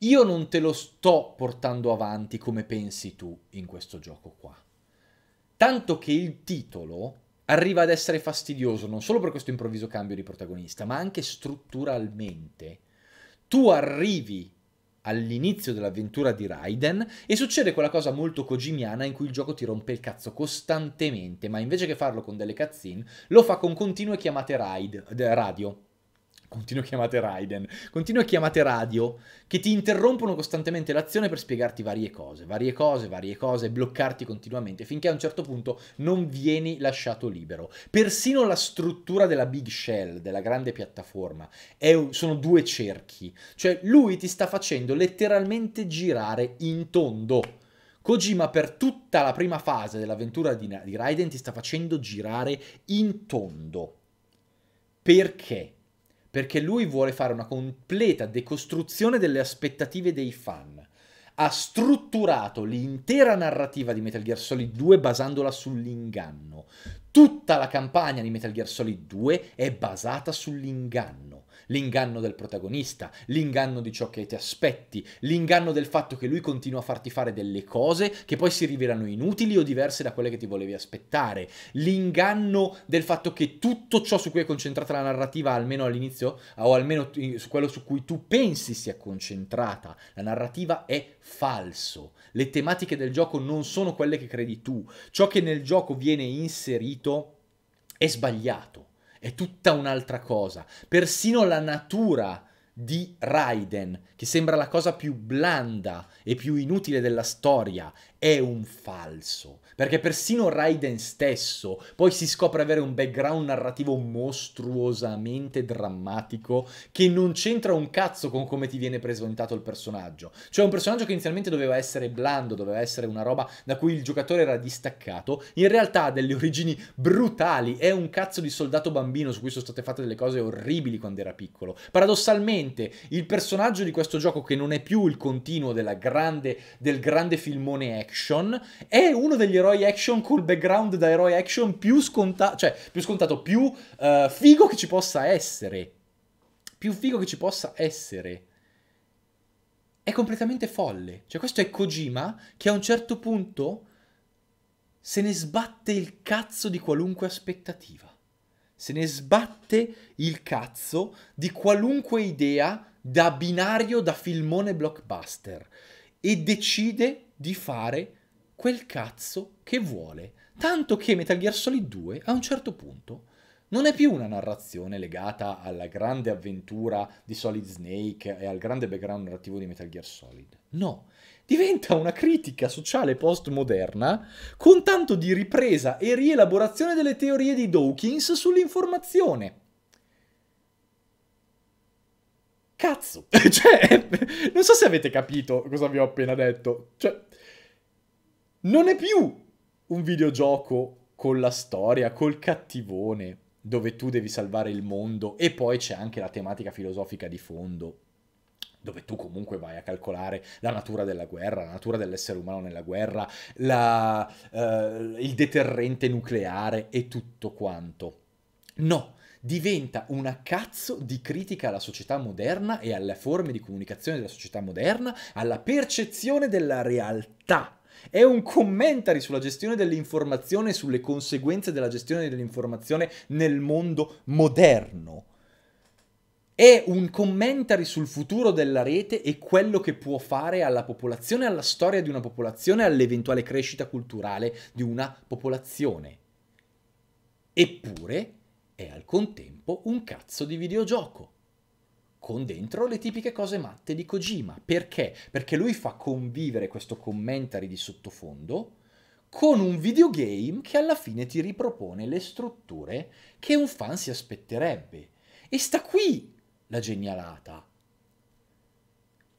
io non te lo sto portando avanti come pensi tu in questo gioco qua. Tanto che il titolo arriva ad essere fastidioso non solo per questo improvviso cambio di protagonista, ma anche strutturalmente. Tu arrivi all'inizio dell'avventura di Raiden e succede quella cosa molto kojimiana in cui il gioco ti rompe il cazzo costantemente, ma invece che farlo con delle cutscene, lo fa con continue chiamate ride, eh, radio. Continuo a chiamate Raiden. Continuo a chiamate radio che ti interrompono costantemente l'azione per spiegarti varie cose, varie cose, varie cose, bloccarti continuamente finché a un certo punto non vieni lasciato libero. Persino la struttura della big shell, della grande piattaforma, un, sono due cerchi. Cioè lui ti sta facendo letteralmente girare in tondo. Kojima per tutta la prima fase dell'avventura di, di Raiden ti sta facendo girare in tondo. Perché? perché lui vuole fare una completa decostruzione delle aspettative dei fan. Ha strutturato l'intera narrativa di Metal Gear Solid 2 basandola sull'inganno. Tutta la campagna di Metal Gear Solid 2 è basata sull'inganno l'inganno del protagonista, l'inganno di ciò che ti aspetti, l'inganno del fatto che lui continua a farti fare delle cose che poi si rivelano inutili o diverse da quelle che ti volevi aspettare, l'inganno del fatto che tutto ciò su cui è concentrata la narrativa, almeno all'inizio, o almeno eh, su quello su cui tu pensi sia concentrata, la narrativa è falso. Le tematiche del gioco non sono quelle che credi tu. Ciò che nel gioco viene inserito è sbagliato è tutta un'altra cosa. Persino la natura di Raiden, che sembra la cosa più blanda e più inutile della storia, è un falso perché persino Raiden stesso poi si scopre avere un background narrativo mostruosamente drammatico che non c'entra un cazzo con come ti viene presentato il personaggio. Cioè un personaggio che inizialmente doveva essere blando, doveva essere una roba da cui il giocatore era distaccato, in realtà ha delle origini brutali, è un cazzo di soldato bambino su cui sono state fatte delle cose orribili quando era piccolo. Paradossalmente, il personaggio di questo gioco che non è più il continuo grande, del grande filmone action è uno degli eroi eroi action col background da eroi action più scontato, cioè più scontato, più uh, figo che ci possa essere. Più figo che ci possa essere. È completamente folle. Cioè questo è Kojima che a un certo punto se ne sbatte il cazzo di qualunque aspettativa. Se ne sbatte il cazzo di qualunque idea da binario, da filmone blockbuster. E decide di fare quel cazzo che vuole. Tanto che Metal Gear Solid 2 a un certo punto non è più una narrazione legata alla grande avventura di Solid Snake e al grande background narrativo di Metal Gear Solid. No, diventa una critica sociale postmoderna con tanto di ripresa e rielaborazione delle teorie di Dawkins sull'informazione. Cazzo, cioè, non so se avete capito cosa vi ho appena detto. Cioè, non è più un videogioco con la storia, col cattivone, dove tu devi salvare il mondo e poi c'è anche la tematica filosofica di fondo dove tu comunque vai a calcolare la natura della guerra, la natura dell'essere umano nella guerra, la, eh, il deterrente nucleare e tutto quanto. No, diventa una cazzo di critica alla società moderna e alle forme di comunicazione della società moderna, alla percezione della realtà è un commentary sulla gestione dell'informazione e sulle conseguenze della gestione dell'informazione nel mondo moderno. È un commentary sul futuro della rete e quello che può fare alla popolazione, alla storia di una popolazione, all'eventuale crescita culturale di una popolazione. Eppure è al contempo un cazzo di videogioco con dentro le tipiche cose matte di Kojima. Perché? Perché lui fa convivere questo commentary di sottofondo con un videogame che alla fine ti ripropone le strutture che un fan si aspetterebbe. E sta qui la genialata.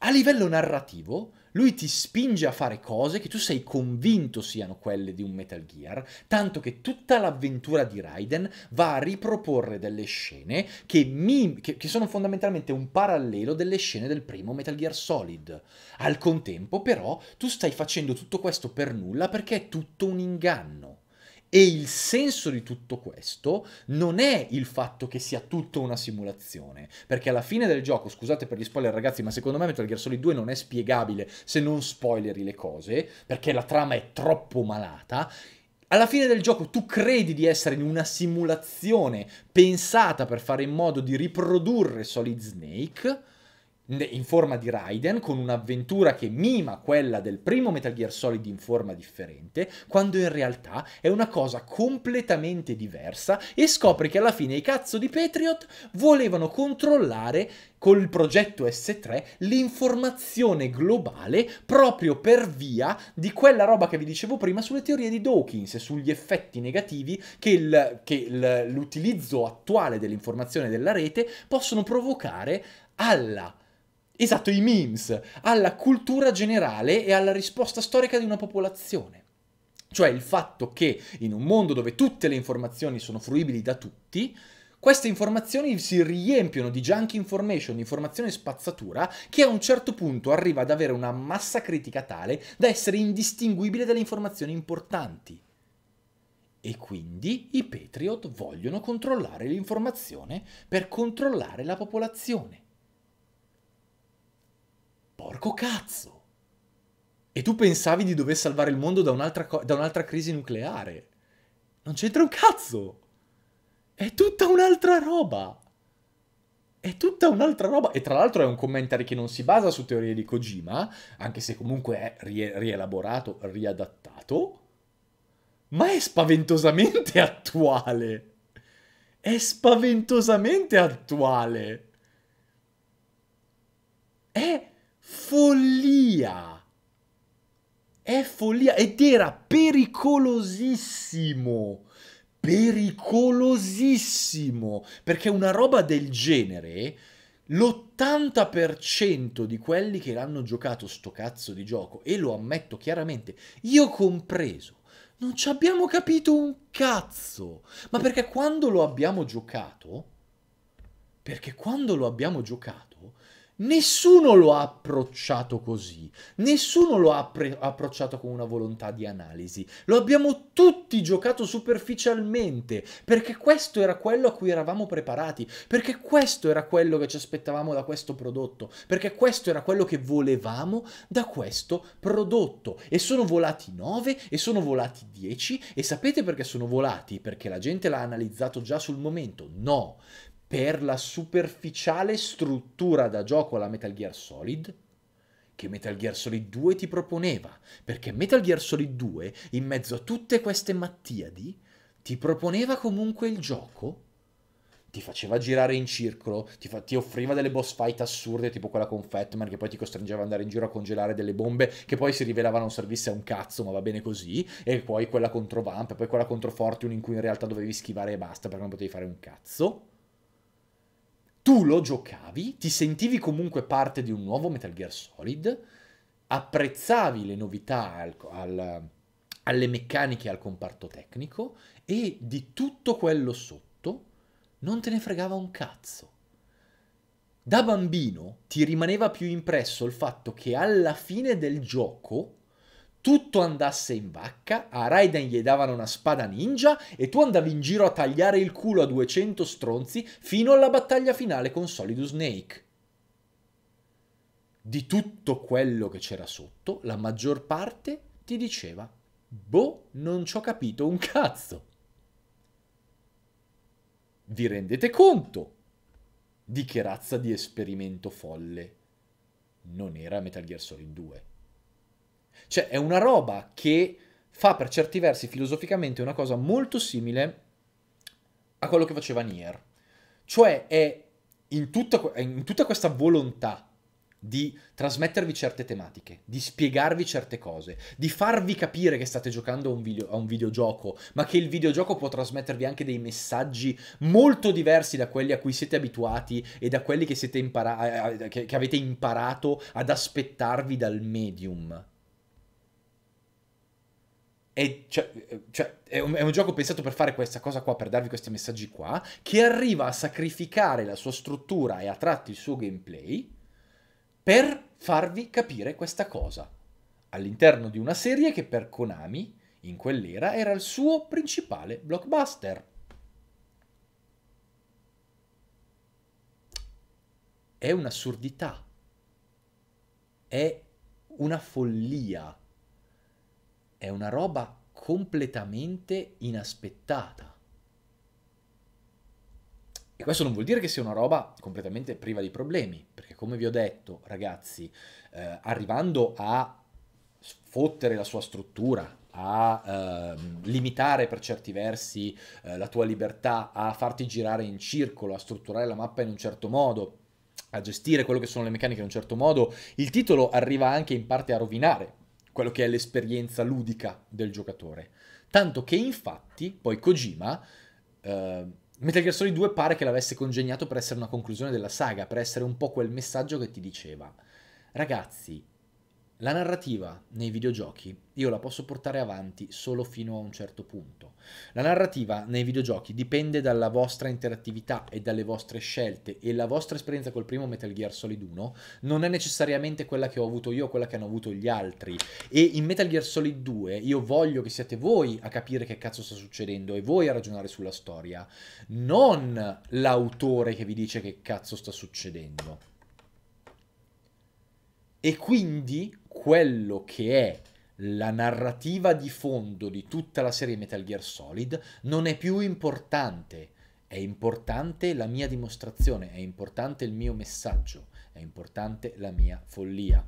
A livello narrativo, lui ti spinge a fare cose che tu sei convinto siano quelle di un Metal Gear, tanto che tutta l'avventura di Raiden va a riproporre delle scene che, mi, che, che sono fondamentalmente un parallelo delle scene del primo Metal Gear Solid. Al contempo, però, tu stai facendo tutto questo per nulla perché è tutto un inganno. E il senso di tutto questo non è il fatto che sia tutta una simulazione, perché alla fine del gioco, scusate per gli spoiler ragazzi, ma secondo me Metal Gear Solid 2 non è spiegabile se non spoileri le cose, perché la trama è troppo malata, alla fine del gioco tu credi di essere in una simulazione pensata per fare in modo di riprodurre Solid Snake, in forma di Raiden, con un'avventura che mima quella del primo Metal Gear Solid in forma differente, quando in realtà è una cosa completamente diversa e scopri che alla fine i cazzo di Patriot volevano controllare col progetto S3 l'informazione globale proprio per via di quella roba che vi dicevo prima sulle teorie di Dawkins e sugli effetti negativi che, l'utilizzo attuale dell'informazione della rete possono provocare alla Esatto, i memes, alla cultura generale e alla risposta storica di una popolazione. Cioè il fatto che in un mondo dove tutte le informazioni sono fruibili da tutti, queste informazioni si riempiono di junk information, di informazione spazzatura, che a un certo punto arriva ad avere una massa critica tale da essere indistinguibile dalle informazioni importanti. E quindi i Patriot vogliono controllare l'informazione per controllare la popolazione. Porco cazzo! E tu pensavi di dover salvare il mondo da un'altra, da un'altra crisi nucleare. Non c'entra un cazzo! È tutta un'altra roba! È tutta un'altra roba. E tra l'altro è un commentary che non si basa su teorie di Kojima, anche se comunque è rielaborato, riadattato, ma è spaventosamente attuale. È spaventosamente attuale. È follia. È follia ed era pericolosissimo. Pericolosissimo. Perché una roba del genere l'80% di quelli che l'hanno giocato sto cazzo di gioco, e lo ammetto chiaramente, io compreso, non ci abbiamo capito un cazzo. Ma perché quando lo abbiamo giocato, perché quando lo abbiamo giocato, Nessuno lo ha approcciato così, nessuno lo ha pre- approcciato con una volontà di analisi, lo abbiamo tutti giocato superficialmente, perché questo era quello a cui eravamo preparati, perché questo era quello che ci aspettavamo da questo prodotto, perché questo era quello che volevamo da questo prodotto. E sono volati 9 e sono volati 10 e sapete perché sono volati? Perché la gente l'ha analizzato già sul momento? No, per la superficiale struttura da gioco alla Metal Gear Solid che Metal Gear Solid 2 ti proponeva, perché Metal Gear Solid 2, in mezzo a tutte queste mattiadi, ti proponeva comunque il gioco, ti faceva girare in circolo, ti, fa- ti offriva delle boss fight assurde, tipo quella con Fatman, che poi ti costringeva ad andare in giro a congelare delle bombe, che poi si rivelavano non servisse a un cazzo, ma va bene così, e poi quella contro Vamp, e poi quella contro Fortune, in cui in realtà dovevi schivare e basta, perché non potevi fare un cazzo tu lo giocavi, ti sentivi comunque parte di un nuovo Metal Gear Solid, apprezzavi le novità al, al, alle meccaniche e al comparto tecnico e di tutto quello sotto non te ne fregava un cazzo. Da bambino ti rimaneva più impresso il fatto che alla fine del gioco tutto andasse in vacca, a Raiden gli davano una spada ninja e tu andavi in giro a tagliare il culo a 200 stronzi fino alla battaglia finale con Solidus Snake. Di tutto quello che c'era sotto, la maggior parte ti diceva Boh, non ci ho capito un cazzo. Vi rendete conto di che razza di esperimento folle non era Metal Gear Solid 2? Cioè è una roba che fa per certi versi filosoficamente una cosa molto simile a quello che faceva Nier. Cioè è in tutta, in tutta questa volontà di trasmettervi certe tematiche, di spiegarvi certe cose, di farvi capire che state giocando a un, video, a un, videogioco, ma che il videogioco può trasmettervi anche dei messaggi molto diversi da quelli a cui siete abituati e da quelli che, impara- che, che avete imparato ad aspettarvi dal medium è, cioè, cioè, è, un, è, un, gioco pensato per fare questa cosa qua, per darvi questi messaggi qua, che arriva a sacrificare la sua struttura e a tratti il suo gameplay per farvi capire questa cosa. All'interno di una serie che per Konami, in quell'era, era il suo principale blockbuster. È un'assurdità. È una follia è una roba completamente inaspettata. E questo non vuol dire che sia una roba completamente priva di problemi, perché come vi ho detto, ragazzi, eh, arrivando a sfottere la sua struttura, a eh, limitare per certi versi eh, la tua libertà, a farti girare in circolo, a strutturare la mappa in un certo modo, a gestire quello che sono le meccaniche in un certo modo, il titolo arriva anche in parte a rovinare quello che è l'esperienza ludica del giocatore. Tanto che infatti, poi Kojima, eh, Metal Gear Solid 2 pare che l'avesse congegnato per essere una conclusione della saga, per essere un po' quel messaggio che ti diceva. Ragazzi, la narrativa nei videogiochi io la posso portare avanti solo fino a un certo punto. La narrativa nei videogiochi dipende dalla vostra interattività e dalle vostre scelte e la vostra esperienza col primo Metal Gear Solid 1 non è necessariamente quella che ho avuto io o quella che hanno avuto gli altri. E in Metal Gear Solid 2 io voglio che siate voi a capire che cazzo sta succedendo e voi a ragionare sulla storia, non l'autore che vi dice che cazzo sta succedendo. E quindi quello che è la narrativa di fondo di tutta la serie Metal Gear Solid non è più importante. È importante la mia dimostrazione, è importante il mio messaggio, è importante la mia follia.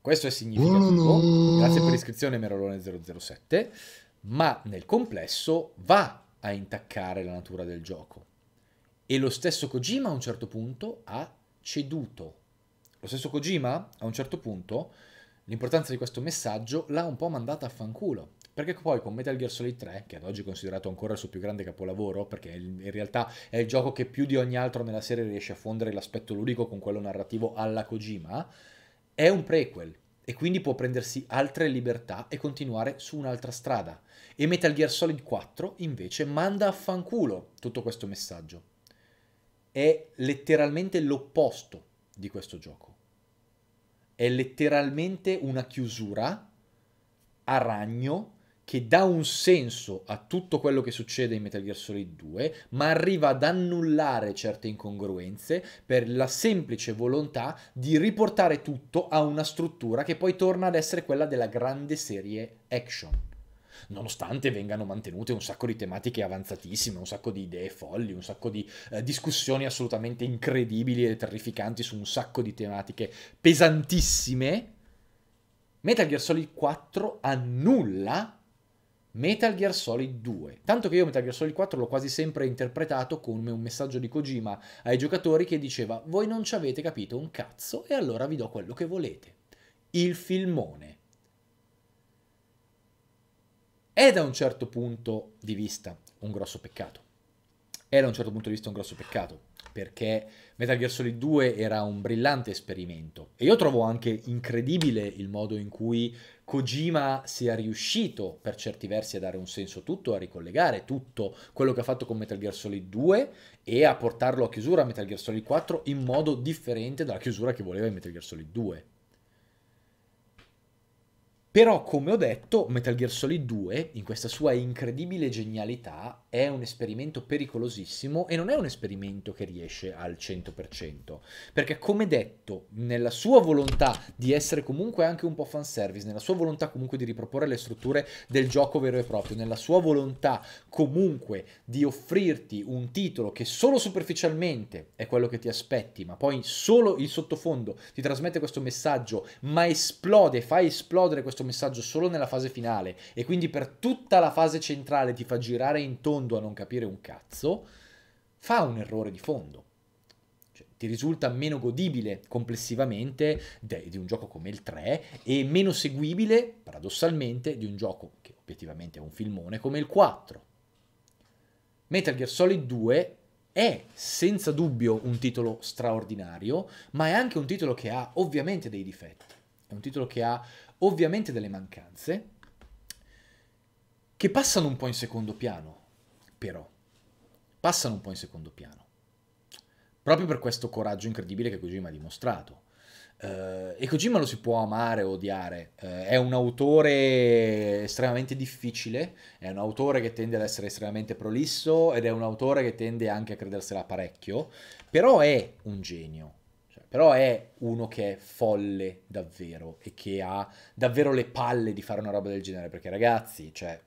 Questo è significativo. Grazie per l'iscrizione, Merolone007. Ma nel complesso va a intaccare la natura del gioco. E lo stesso Kojima a un certo punto ha ceduto. Lo stesso Kojima a un certo punto l'importanza di questo messaggio l'ha un po' mandata a fanculo. Perché poi con Metal Gear Solid 3, che ad oggi è considerato ancora il suo più grande capolavoro, perché in realtà è il gioco che più di ogni altro nella serie riesce a fondere l'aspetto ludico con quello narrativo alla Kojima, è un prequel e quindi può prendersi altre libertà e continuare su un'altra strada. E Metal Gear Solid 4 invece manda a fanculo tutto questo messaggio è letteralmente l'opposto di questo gioco. È letteralmente una chiusura a ragno che dà un senso a tutto quello che succede in Metal Gear Solid 2, ma arriva ad annullare certe incongruenze per la semplice volontà di riportare tutto a una struttura che poi torna ad essere quella della grande serie action nonostante vengano mantenute un sacco di tematiche avanzatissime, un sacco di idee folli, un sacco di eh, discussioni assolutamente incredibili e terrificanti su un sacco di tematiche pesantissime, Metal Gear Solid 4 annulla Metal Gear Solid 2. Tanto che io Metal Gear Solid 4 l'ho quasi sempre interpretato come un messaggio di Kojima ai giocatori che diceva voi non ci avete capito un cazzo e allora vi do quello che volete. Il filmone è da un certo punto di vista un grosso peccato. È da un certo punto di vista un grosso peccato, perché Metal Gear Solid 2 era un brillante esperimento. E io trovo anche incredibile il modo in cui Kojima sia riuscito per certi versi a dare un senso tutto, a ricollegare tutto quello che ha fatto con Metal Gear Solid 2 e a portarlo a chiusura a Metal Gear Solid 4 in modo differente dalla chiusura che voleva in Metal Gear Solid 2. Però, come ho detto, Metal Gear Solid 2, in questa sua incredibile genialità, è un esperimento pericolosissimo e non è un esperimento che riesce al 100%. Perché, come detto, nella sua volontà di essere comunque anche un po' fanservice, nella sua volontà comunque di riproporre le strutture del gioco vero e proprio, nella sua volontà comunque di offrirti un titolo che solo superficialmente è quello che ti aspetti, ma poi solo il sottofondo ti trasmette questo messaggio, ma esplode, fa esplodere questo messaggio messaggio solo nella fase finale e quindi per tutta la fase centrale ti fa girare in tondo a non capire un cazzo, fa un errore di fondo. Cioè, ti risulta meno godibile complessivamente di un gioco come il 3 e meno seguibile, paradossalmente, di un gioco che obiettivamente è un filmone come il 4. Metal Gear Solid 2 è senza dubbio un titolo straordinario, ma è anche un titolo che ha ovviamente dei difetti. È un titolo che ha ovviamente delle mancanze, che passano un po' in secondo piano, però. Passano un po' in secondo piano. Proprio per questo coraggio incredibile che Kojima ha dimostrato. Uh, e Kojima lo si può amare o odiare, uh, è un autore estremamente difficile, è un autore che tende ad essere estremamente prolisso ed è un autore che tende anche a credersela parecchio, però è un genio, però è uno che è folle davvero e che ha davvero le palle di fare una roba del genere, perché ragazzi, cioè,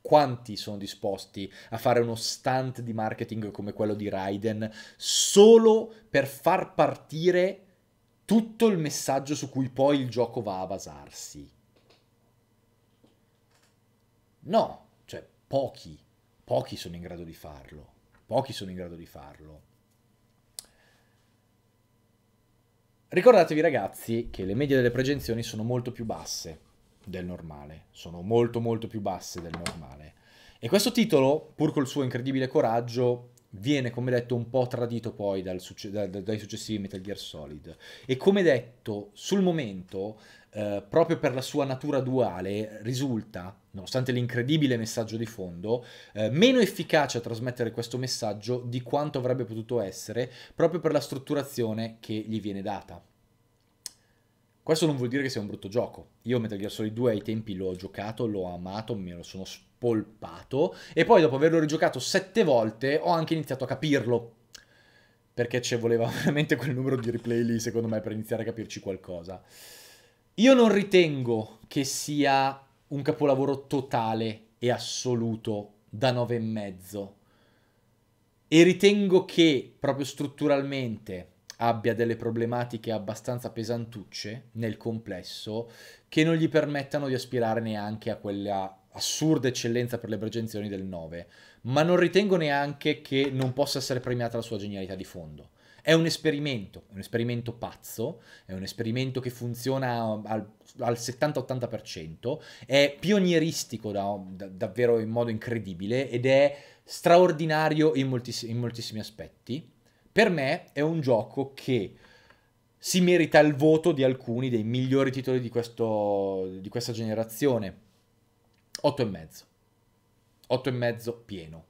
quanti sono disposti a fare uno stunt di marketing come quello di Raiden solo per far partire tutto il messaggio su cui poi il gioco va a basarsi? No, cioè pochi, pochi sono in grado di farlo, pochi sono in grado di farlo. Ricordatevi ragazzi che le medie delle proiezioni sono molto più basse del normale, sono molto molto più basse del normale. E questo titolo, pur col suo incredibile coraggio, viene come detto un po' tradito poi dal, dai successivi Metal Gear Solid. E come detto, sul momento eh, proprio per la sua natura duale, risulta, nonostante l'incredibile messaggio di fondo, eh, meno efficace a trasmettere questo messaggio di quanto avrebbe potuto essere proprio per la strutturazione che gli viene data. Questo non vuol dire che sia un brutto gioco. Io Metal Gear Solid 2 ai tempi l'ho giocato, l'ho amato, me lo sono spolpato e poi dopo averlo rigiocato sette volte ho anche iniziato a capirlo. Perché ci voleva veramente quel numero di replay lì, secondo me, per iniziare a capirci qualcosa. Io non ritengo che sia un capolavoro totale e assoluto da 9,5 e ritengo che proprio strutturalmente abbia delle problematiche abbastanza pesantucce nel complesso che non gli permettano di aspirare neanche a quella assurda eccellenza per le pregenzioni del 9, ma non ritengo neanche che non possa essere premiata la sua genialità di fondo. È un esperimento, un esperimento pazzo, è un esperimento che funziona al, al 70-80%, è pionieristico da, da, davvero in modo incredibile ed è straordinario in, moltiss- in moltissimi aspetti. Per me è un gioco che si merita il voto di alcuni dei migliori titoli di, questo, di questa generazione. 8,5. 8,5 pieno.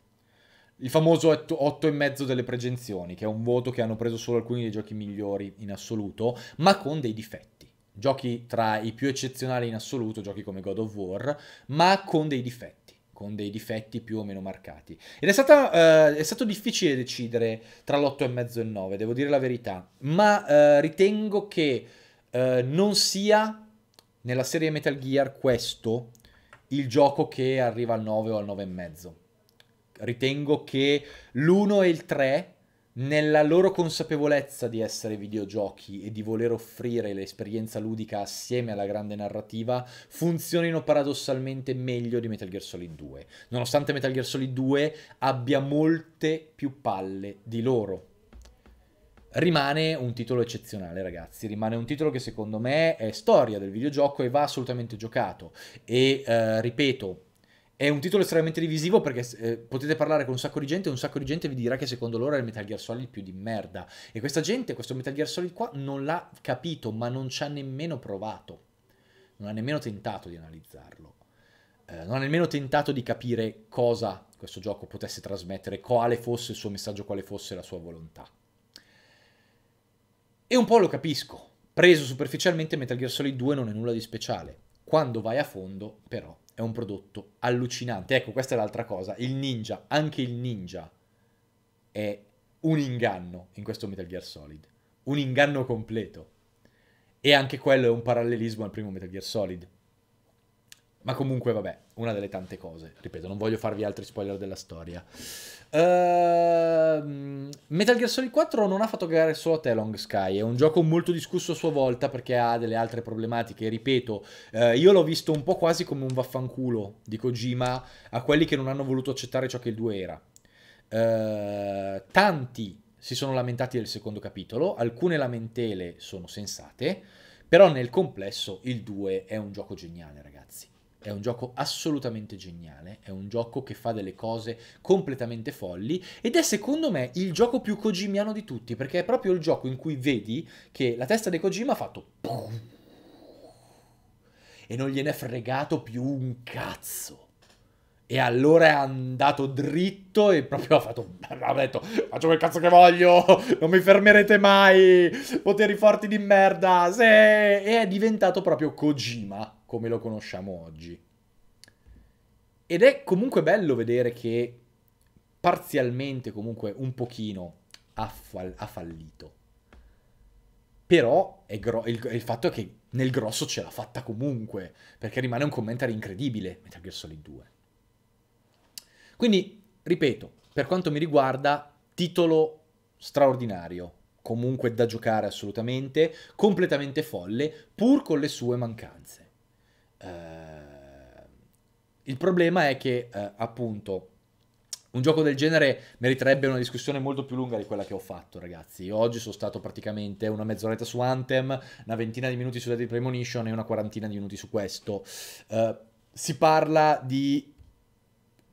Il famoso 8,5 delle pregenzioni, che è un voto che hanno preso solo alcuni dei giochi migliori in assoluto, ma con dei difetti. Giochi tra i più eccezionali in assoluto, giochi come God of War, ma con dei difetti con dei difetti più o meno marcati. Ed è, stata, uh, è stato difficile decidere tra l'8,5 e il 9, devo dire la verità, ma uh, ritengo che uh, non sia nella serie Metal Gear questo il gioco che arriva al 9 o al 9,5. Ritengo che l'1 e il 3, nella loro consapevolezza di essere videogiochi e di voler offrire l'esperienza ludica assieme alla grande narrativa, funzionino paradossalmente meglio di Metal Gear Solid 2. Nonostante Metal Gear Solid 2 abbia molte più palle di loro, rimane un titolo eccezionale, ragazzi. Rimane un titolo che secondo me è storia del videogioco e va assolutamente giocato. E eh, ripeto. È un titolo estremamente divisivo perché eh, potete parlare con un sacco di gente e un sacco di gente vi dirà che secondo loro è il Metal Gear Solid più di merda. E questa gente, questo Metal Gear Solid qua, non l'ha capito, ma non ci ha nemmeno provato. Non ha nemmeno tentato di analizzarlo. Eh, non ha nemmeno tentato di capire cosa questo gioco potesse trasmettere, quale fosse il suo messaggio, quale fosse la sua volontà. E un po' lo capisco. Preso superficialmente Metal Gear Solid 2 non è nulla di speciale. Quando vai a fondo, però, è un prodotto allucinante. Ecco, questa è l'altra cosa. Il ninja, anche il ninja, è un inganno in questo Metal Gear Solid. Un inganno completo. E anche quello è un parallelismo al primo Metal Gear Solid. Ma comunque, vabbè, una delle tante cose. Ripeto, non voglio farvi altri spoiler della storia. Uh, Metal Gear Solid 4 non ha fatto cagare solo a te Long Sky, è un gioco molto discusso a sua volta perché ha delle altre problematiche, ripeto, uh, io l'ho visto un po' quasi come un vaffanculo di Kojima a quelli che non hanno voluto accettare ciò che il 2 era. Uh, tanti si sono lamentati del secondo capitolo, alcune lamentele sono sensate, però nel complesso il 2 è un gioco geniale ragazzi è un gioco assolutamente geniale, è un gioco che fa delle cose completamente folli ed è secondo me il gioco più Kojimiano di tutti, perché è proprio il gioco in cui vedi che la testa di Kojima ha fatto e non gliene è fregato più un cazzo. E allora è andato dritto e proprio ha fatto. Ha detto: Faccio quel cazzo che voglio, non mi fermerete mai. Poteri forti di merda. Se... E è diventato proprio Kojima come lo conosciamo oggi. Ed è comunque bello vedere che parzialmente, comunque un pochino, ha, fall ha fallito. Però il, il, fatto è che nel grosso ce l'ha fatta comunque, perché rimane un commentario incredibile, Metal Gear Solid 2. Quindi, ripeto, per quanto mi riguarda, titolo straordinario, comunque da giocare assolutamente, completamente folle, pur con le sue mancanze. Uh, il problema è che, uh, appunto, un gioco del genere meriterebbe una discussione molto più lunga di quella che ho fatto, ragazzi. Io oggi sono stato praticamente una mezz'oretta su Anthem, una ventina di minuti su Deadly Premonition e una quarantina di minuti su questo. Uh, si parla di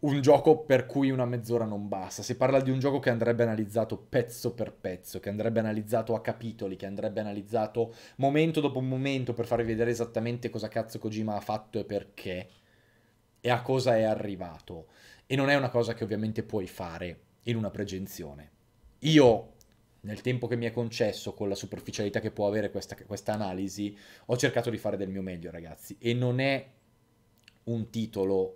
un gioco per cui una mezz'ora non basta. Si parla di un gioco che andrebbe analizzato pezzo per pezzo, che andrebbe analizzato a capitoli, che andrebbe analizzato momento dopo momento per farvi vedere esattamente cosa cazzo Kojima ha fatto e perché e a cosa è arrivato. E non è una cosa che ovviamente puoi fare in una pregenzione. Io, nel tempo che mi è concesso, con la superficialità che può avere questa, questa analisi, ho cercato di fare del mio meglio, ragazzi. E non è un titolo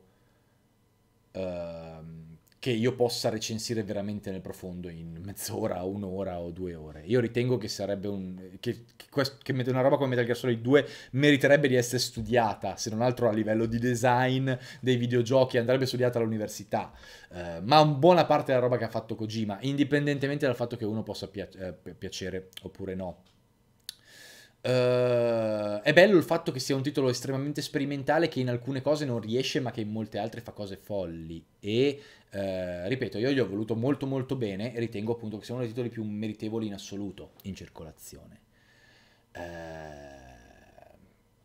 Ehm, che io possa recensire veramente nel profondo in mezz'ora, un'ora o due ore. Io ritengo che sarebbe un... che, che, quest, che una roba come Metal Gear Solid 2 meriterebbe di essere studiata, se non altro a livello di design dei videogiochi, andrebbe studiata all'università. Uh, ma buona parte della roba che ha fatto Kojima, indipendentemente dal fatto che uno possa pia- eh, piacere oppure no. Uh, è bello il fatto che sia un titolo estremamente sperimentale che in alcune cose non riesce ma che in molte altre fa cose folli e uh, ripeto io gli ho voluto molto molto bene e ritengo appunto che sia uno dei titoli più meritevoli in assoluto in circolazione uh,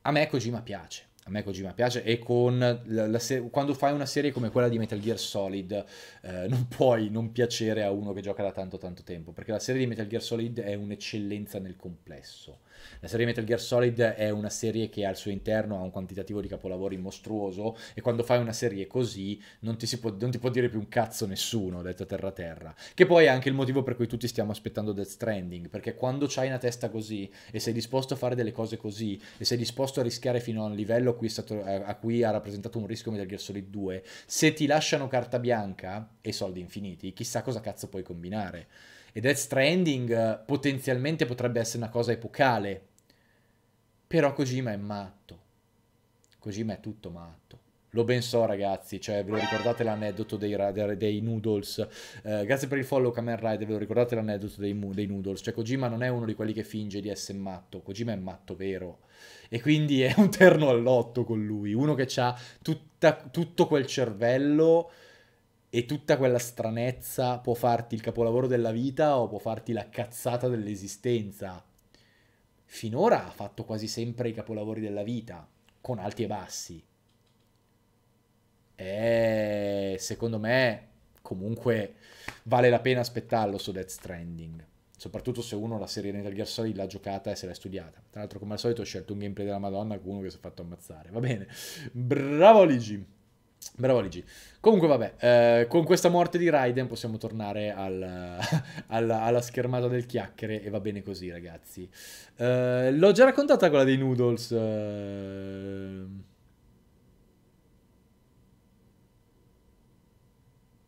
a me Kojima piace a me Kojima piace e con la, la se- quando fai una serie come quella di Metal Gear Solid eh, non puoi non piacere a uno che gioca da tanto tanto tempo perché la serie di Metal Gear Solid è un'eccellenza nel complesso la serie Metal Gear Solid è una serie che al suo interno ha un quantitativo di capolavori mostruoso e quando fai una serie così non ti, può, non ti può dire più un cazzo nessuno, detto terra terra. Che poi è anche il motivo per cui tutti stiamo aspettando Death Stranding, perché quando c'hai una testa così e sei disposto a fare delle cose così e sei disposto a rischiare fino a un livello a cui, stato, eh, a cui ha rappresentato un rischio Metal Gear Solid 2, se ti lasciano carta bianca e soldi infiniti, chissà cosa cazzo puoi combinare. E Death Stranding eh, potenzialmente potrebbe essere una cosa epocale. Però Kojima è matto. Kojima è tutto matto. Lo ben so ragazzi, cioè ve lo ricordate l'aneddoto dei, dei noodles? Eh, grazie per il follow Kamen Rider, ve lo ricordate l'aneddoto dei, dei, noodles? Cioè Kojima non è uno di quelli che finge di essere matto, Kojima è matto vero. E quindi è un terno all'otto con lui, uno che ha tutta, tutto quel cervello e tutta quella stranezza può farti il capolavoro della vita o può farti la cazzata dell'esistenza. Finora ha fatto quasi sempre i capolavori della vita, con alti e bassi. E secondo me comunque vale la pena aspettarlo su Death Stranding. Soprattutto se uno la serie Metal Gear Solid l'ha giocata e se l'è studiata. Tra l'altro, come al solito, ho scelto un gameplay della Madonna con uno che si è fatto ammazzare. Va bene. Bravo Luigi! Bravo Ligi. Comunque vabbè, eh, con questa morte di Raiden possiamo tornare al, alla, alla, schermata del chiacchiere e va bene così ragazzi. Eh, l'ho già raccontata quella dei noodles.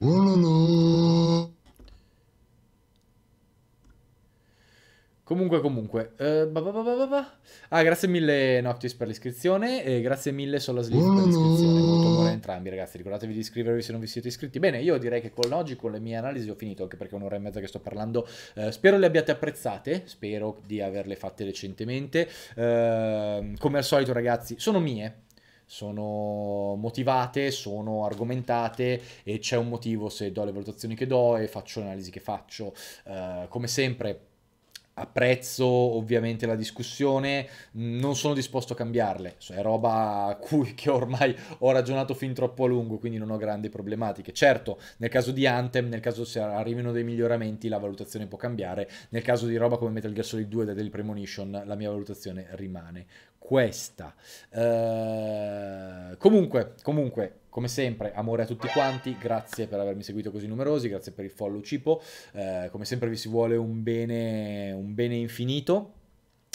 Eh... Comunque, comunque. Uh, eh, bah bah bah ah, grazie mille Noctis per l'iscrizione e grazie mille Solasleep per l'iscrizione. Molto amore a entrambi, ragazzi. Ricordatevi di iscrivervi se non vi siete iscritti. Bene, io direi che con oggi, con le mie analisi, ho finito, anche perché è un'ora e mezza che sto parlando. Uh, spero le abbiate apprezzate, spero di averle fatte recentemente. Uh, come al solito, ragazzi, sono mie sono motivate, sono argomentate e c'è un motivo se do le valutazioni che do e faccio le analisi che faccio. Uh, come sempre apprezzo ovviamente la discussione, non sono disposto a cambiarle, cioè, è roba a cui ormai ho ragionato fin troppo a lungo, quindi non ho grandi problematiche. Certo, nel caso di Anthem, nel caso se arrivino dei miglioramenti, la valutazione può cambiare, nel caso di roba come Metal Gear Solid 2 e del Premonition, la mia valutazione rimane questa. Uh, comunque, comunque, come sempre, amore a tutti quanti, grazie per avermi seguito così numerosi, grazie per il follow cipo, eh, come sempre vi si vuole un bene, un bene infinito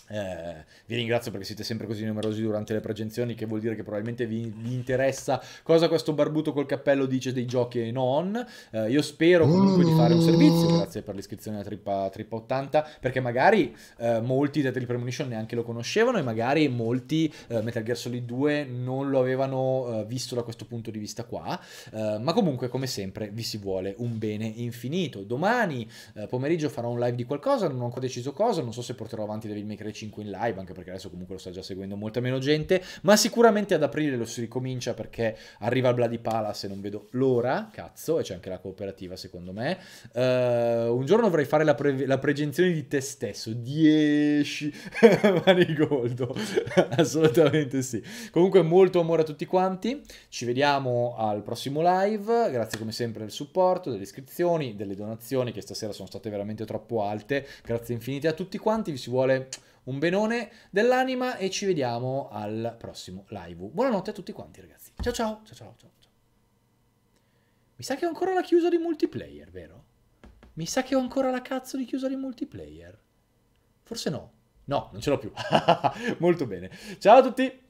eh, vi ringrazio perché siete sempre così numerosi durante le pregenzioni, che vuol dire che probabilmente vi, vi interessa cosa questo barbuto col cappello dice dei giochi e non. Eh, io spero comunque di fare un mm. servizio, grazie per l'iscrizione a Trippa, Trippa 80, perché magari eh, molti Deadly Premonition neanche lo conoscevano e magari molti eh, Metal Gear Solid 2 non lo avevano eh, visto da questo punto di vista qua. Eh, ma comunque, come sempre, vi si vuole un bene infinito. Domani pomeriggio farò un live di qualcosa, non ho ancora deciso cosa, non so se porterò avanti Devil May Cry 5 in live, anche perché adesso comunque lo sta già seguendo molta meno gente, ma sicuramente ad aprile lo si ricomincia perché arriva il Bloody Palace e non vedo l'ora, cazzo, e c'è anche la cooperativa secondo me. Uh, un giorno dovrei fare la, pre- la pregenzione di te stesso, 10 manigoldo, assolutamente sì. Comunque molto amore a tutti quanti, ci vediamo al prossimo live, grazie come sempre del supporto, delle iscrizioni, delle donazioni che stasera sono state veramente troppo alte, grazie infinite a tutti quanti, vi si vuole un benone dell'anima e ci vediamo al prossimo live. Buonanotte a tutti quanti ragazzi. Ciao ciao, ciao ciao, ciao. ciao. Mi sa che ho ancora la chiusa di multiplayer, vero? Mi sa che ho ancora la cazzo di chiusa di multiplayer. Forse no. No, non ce l'ho più. Molto bene. Ciao a tutti.